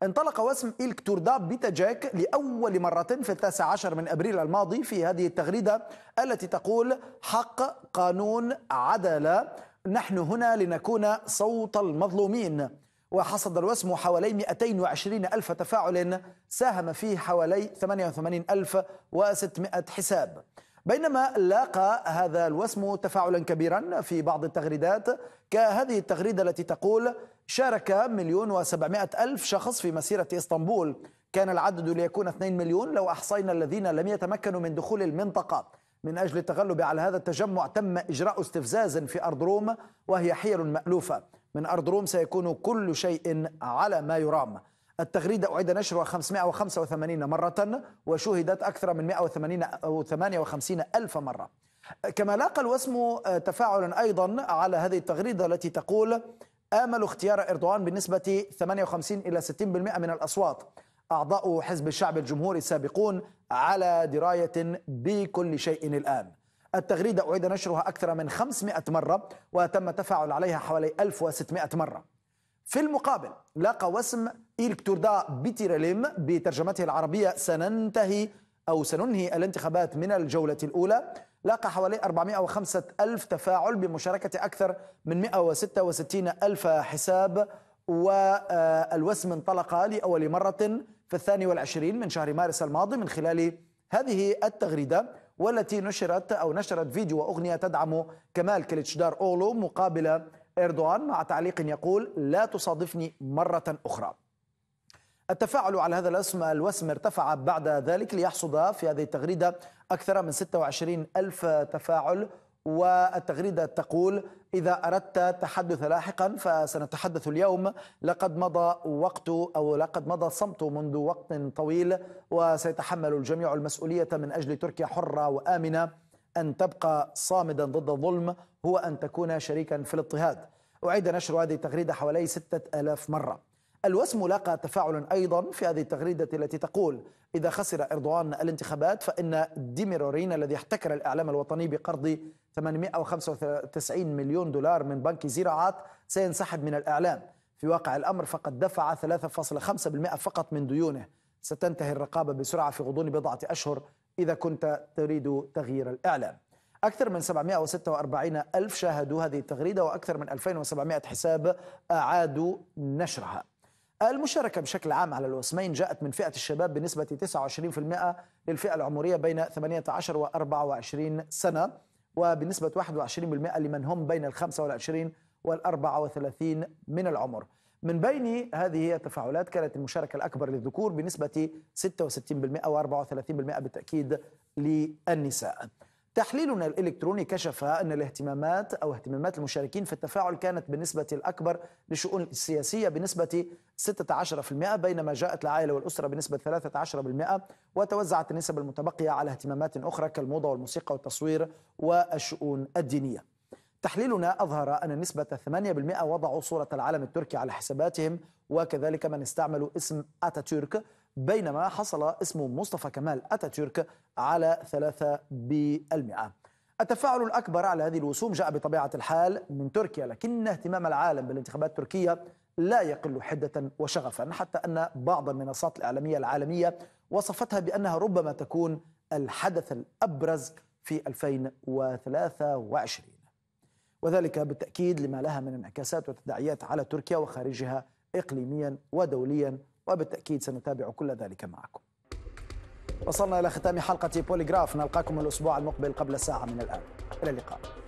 انطلق واسم إلكتوردا بتجاك لأول مرة في التاسع عشر من أبريل الماضي في هذه التغريدة التي تقول حق قانون عدالة نحن هنا لنكون صوت المظلومين وحصد الوسم حوالي 220 ألف تفاعل ساهم فيه حوالي 88600 حساب بينما لاقى هذا الوسم تفاعلا كبيرا في بعض التغريدات كهذه التغريدة التي تقول شارك مليون وسبعمائة ألف شخص في مسيرة إسطنبول كان العدد ليكون 2 مليون لو أحصينا الذين لم يتمكنوا من دخول المنطقة من أجل التغلب على هذا التجمع تم إجراء استفزاز في أرض روم وهي حيل مألوفة من أرض روم سيكون كل شيء على ما يرام التغريدة أعيد نشرها 585 مرة وشهدت أكثر من 180 أو 58 ألف مرة كما لاقى الوسم آه، تفاعلا أيضا على هذه التغريدة التي تقول آمل اختيار إردوان بنسبة 58 إلى 60% من الأصوات أعضاء حزب الشعب الجمهوري السابقون على دراية بكل شيء الآن التغريدة أعيد نشرها أكثر من 500 مرة وتم التفاعل عليها حوالي 1600 مرة في المقابل لاقى وسم إيلك توردا بترجمته العربية سننتهي أو سننهي الانتخابات من الجولة الأولى لاقى حوالي 405 ألف تفاعل بمشاركة أكثر من 166 ألف حساب والوسم انطلق لأول مرة في الثاني والعشرين من شهر مارس الماضي من خلال هذه التغريدة والتي نشرت أو نشرت فيديو وأغنية تدعم كمال كليتشدار أولو مقابل إردوان مع تعليق يقول لا تصادفني مرة أخرى التفاعل على هذا الاسم الوسم ارتفع بعد ذلك ليحصد في هذه التغريدة أكثر من 26 ألف تفاعل والتغريدة تقول إذا أردت تحدث لاحقا فسنتحدث اليوم لقد مضى وقت أو لقد مضى صمت منذ وقت طويل وسيتحمل الجميع المسؤولية من أجل تركيا حرة وآمنة أن تبقى صامدا ضد الظلم هو أن تكون شريكا في الاضطهاد أعيد نشر هذه التغريدة حوالي ستة ألاف مرة الوسم لاقى تفاعلا أيضا في هذه التغريدة التي تقول إذا خسر إردوان الانتخابات فإن ديميرورين الذي احتكر الإعلام الوطني بقرض 895 مليون دولار من بنك زراعات سينسحب من الإعلام في واقع الأمر فقد دفع 3.5% فقط من ديونه ستنتهي الرقابة بسرعة في غضون بضعة أشهر إذا كنت تريد تغيير الإعلام أكثر من 746 ألف شاهدوا هذه التغريدة وأكثر من 2700 حساب أعادوا نشرها المشاركة بشكل عام على الوسمين جاءت من فئة الشباب بنسبة 29% للفئة العمرية بين 18 و 24 سنة وبنسبة 21% لمن هم بين ال 25 وال 34 من العمر من بين هذه التفاعلات كانت المشاركة الأكبر للذكور بنسبة 66% و 34% بالتأكيد للنساء تحليلنا الإلكتروني كشف أن الاهتمامات أو اهتمامات المشاركين في التفاعل كانت بالنسبة الأكبر للشؤون السياسية بنسبة 16% بينما جاءت العائلة والأسرة بنسبة 13% وتوزعت النسب المتبقية على اهتمامات أخرى كالموضة والموسيقى والتصوير والشؤون الدينية تحليلنا أظهر أن نسبة 8% وضعوا صورة العلم التركي على حساباتهم وكذلك من استعملوا اسم أتاتورك بينما حصل اسم مصطفى كمال أتاتيرك على 3 بالمئة التفاعل الأكبر على هذه الوسوم جاء بطبيعة الحال من تركيا لكن اهتمام العالم بالانتخابات التركية لا يقل حدة وشغفا حتى أن بعض المنصات الإعلامية العالمية وصفتها بأنها ربما تكون الحدث الأبرز في 2023 وذلك بالتأكيد لما لها من انعكاسات وتداعيات على تركيا وخارجها إقليميا ودوليا وبالتأكيد سنتابع كل ذلك معكم وصلنا إلى ختام حلقة بوليغراف نلقاكم الأسبوع المقبل قبل ساعة من الآن إلى اللقاء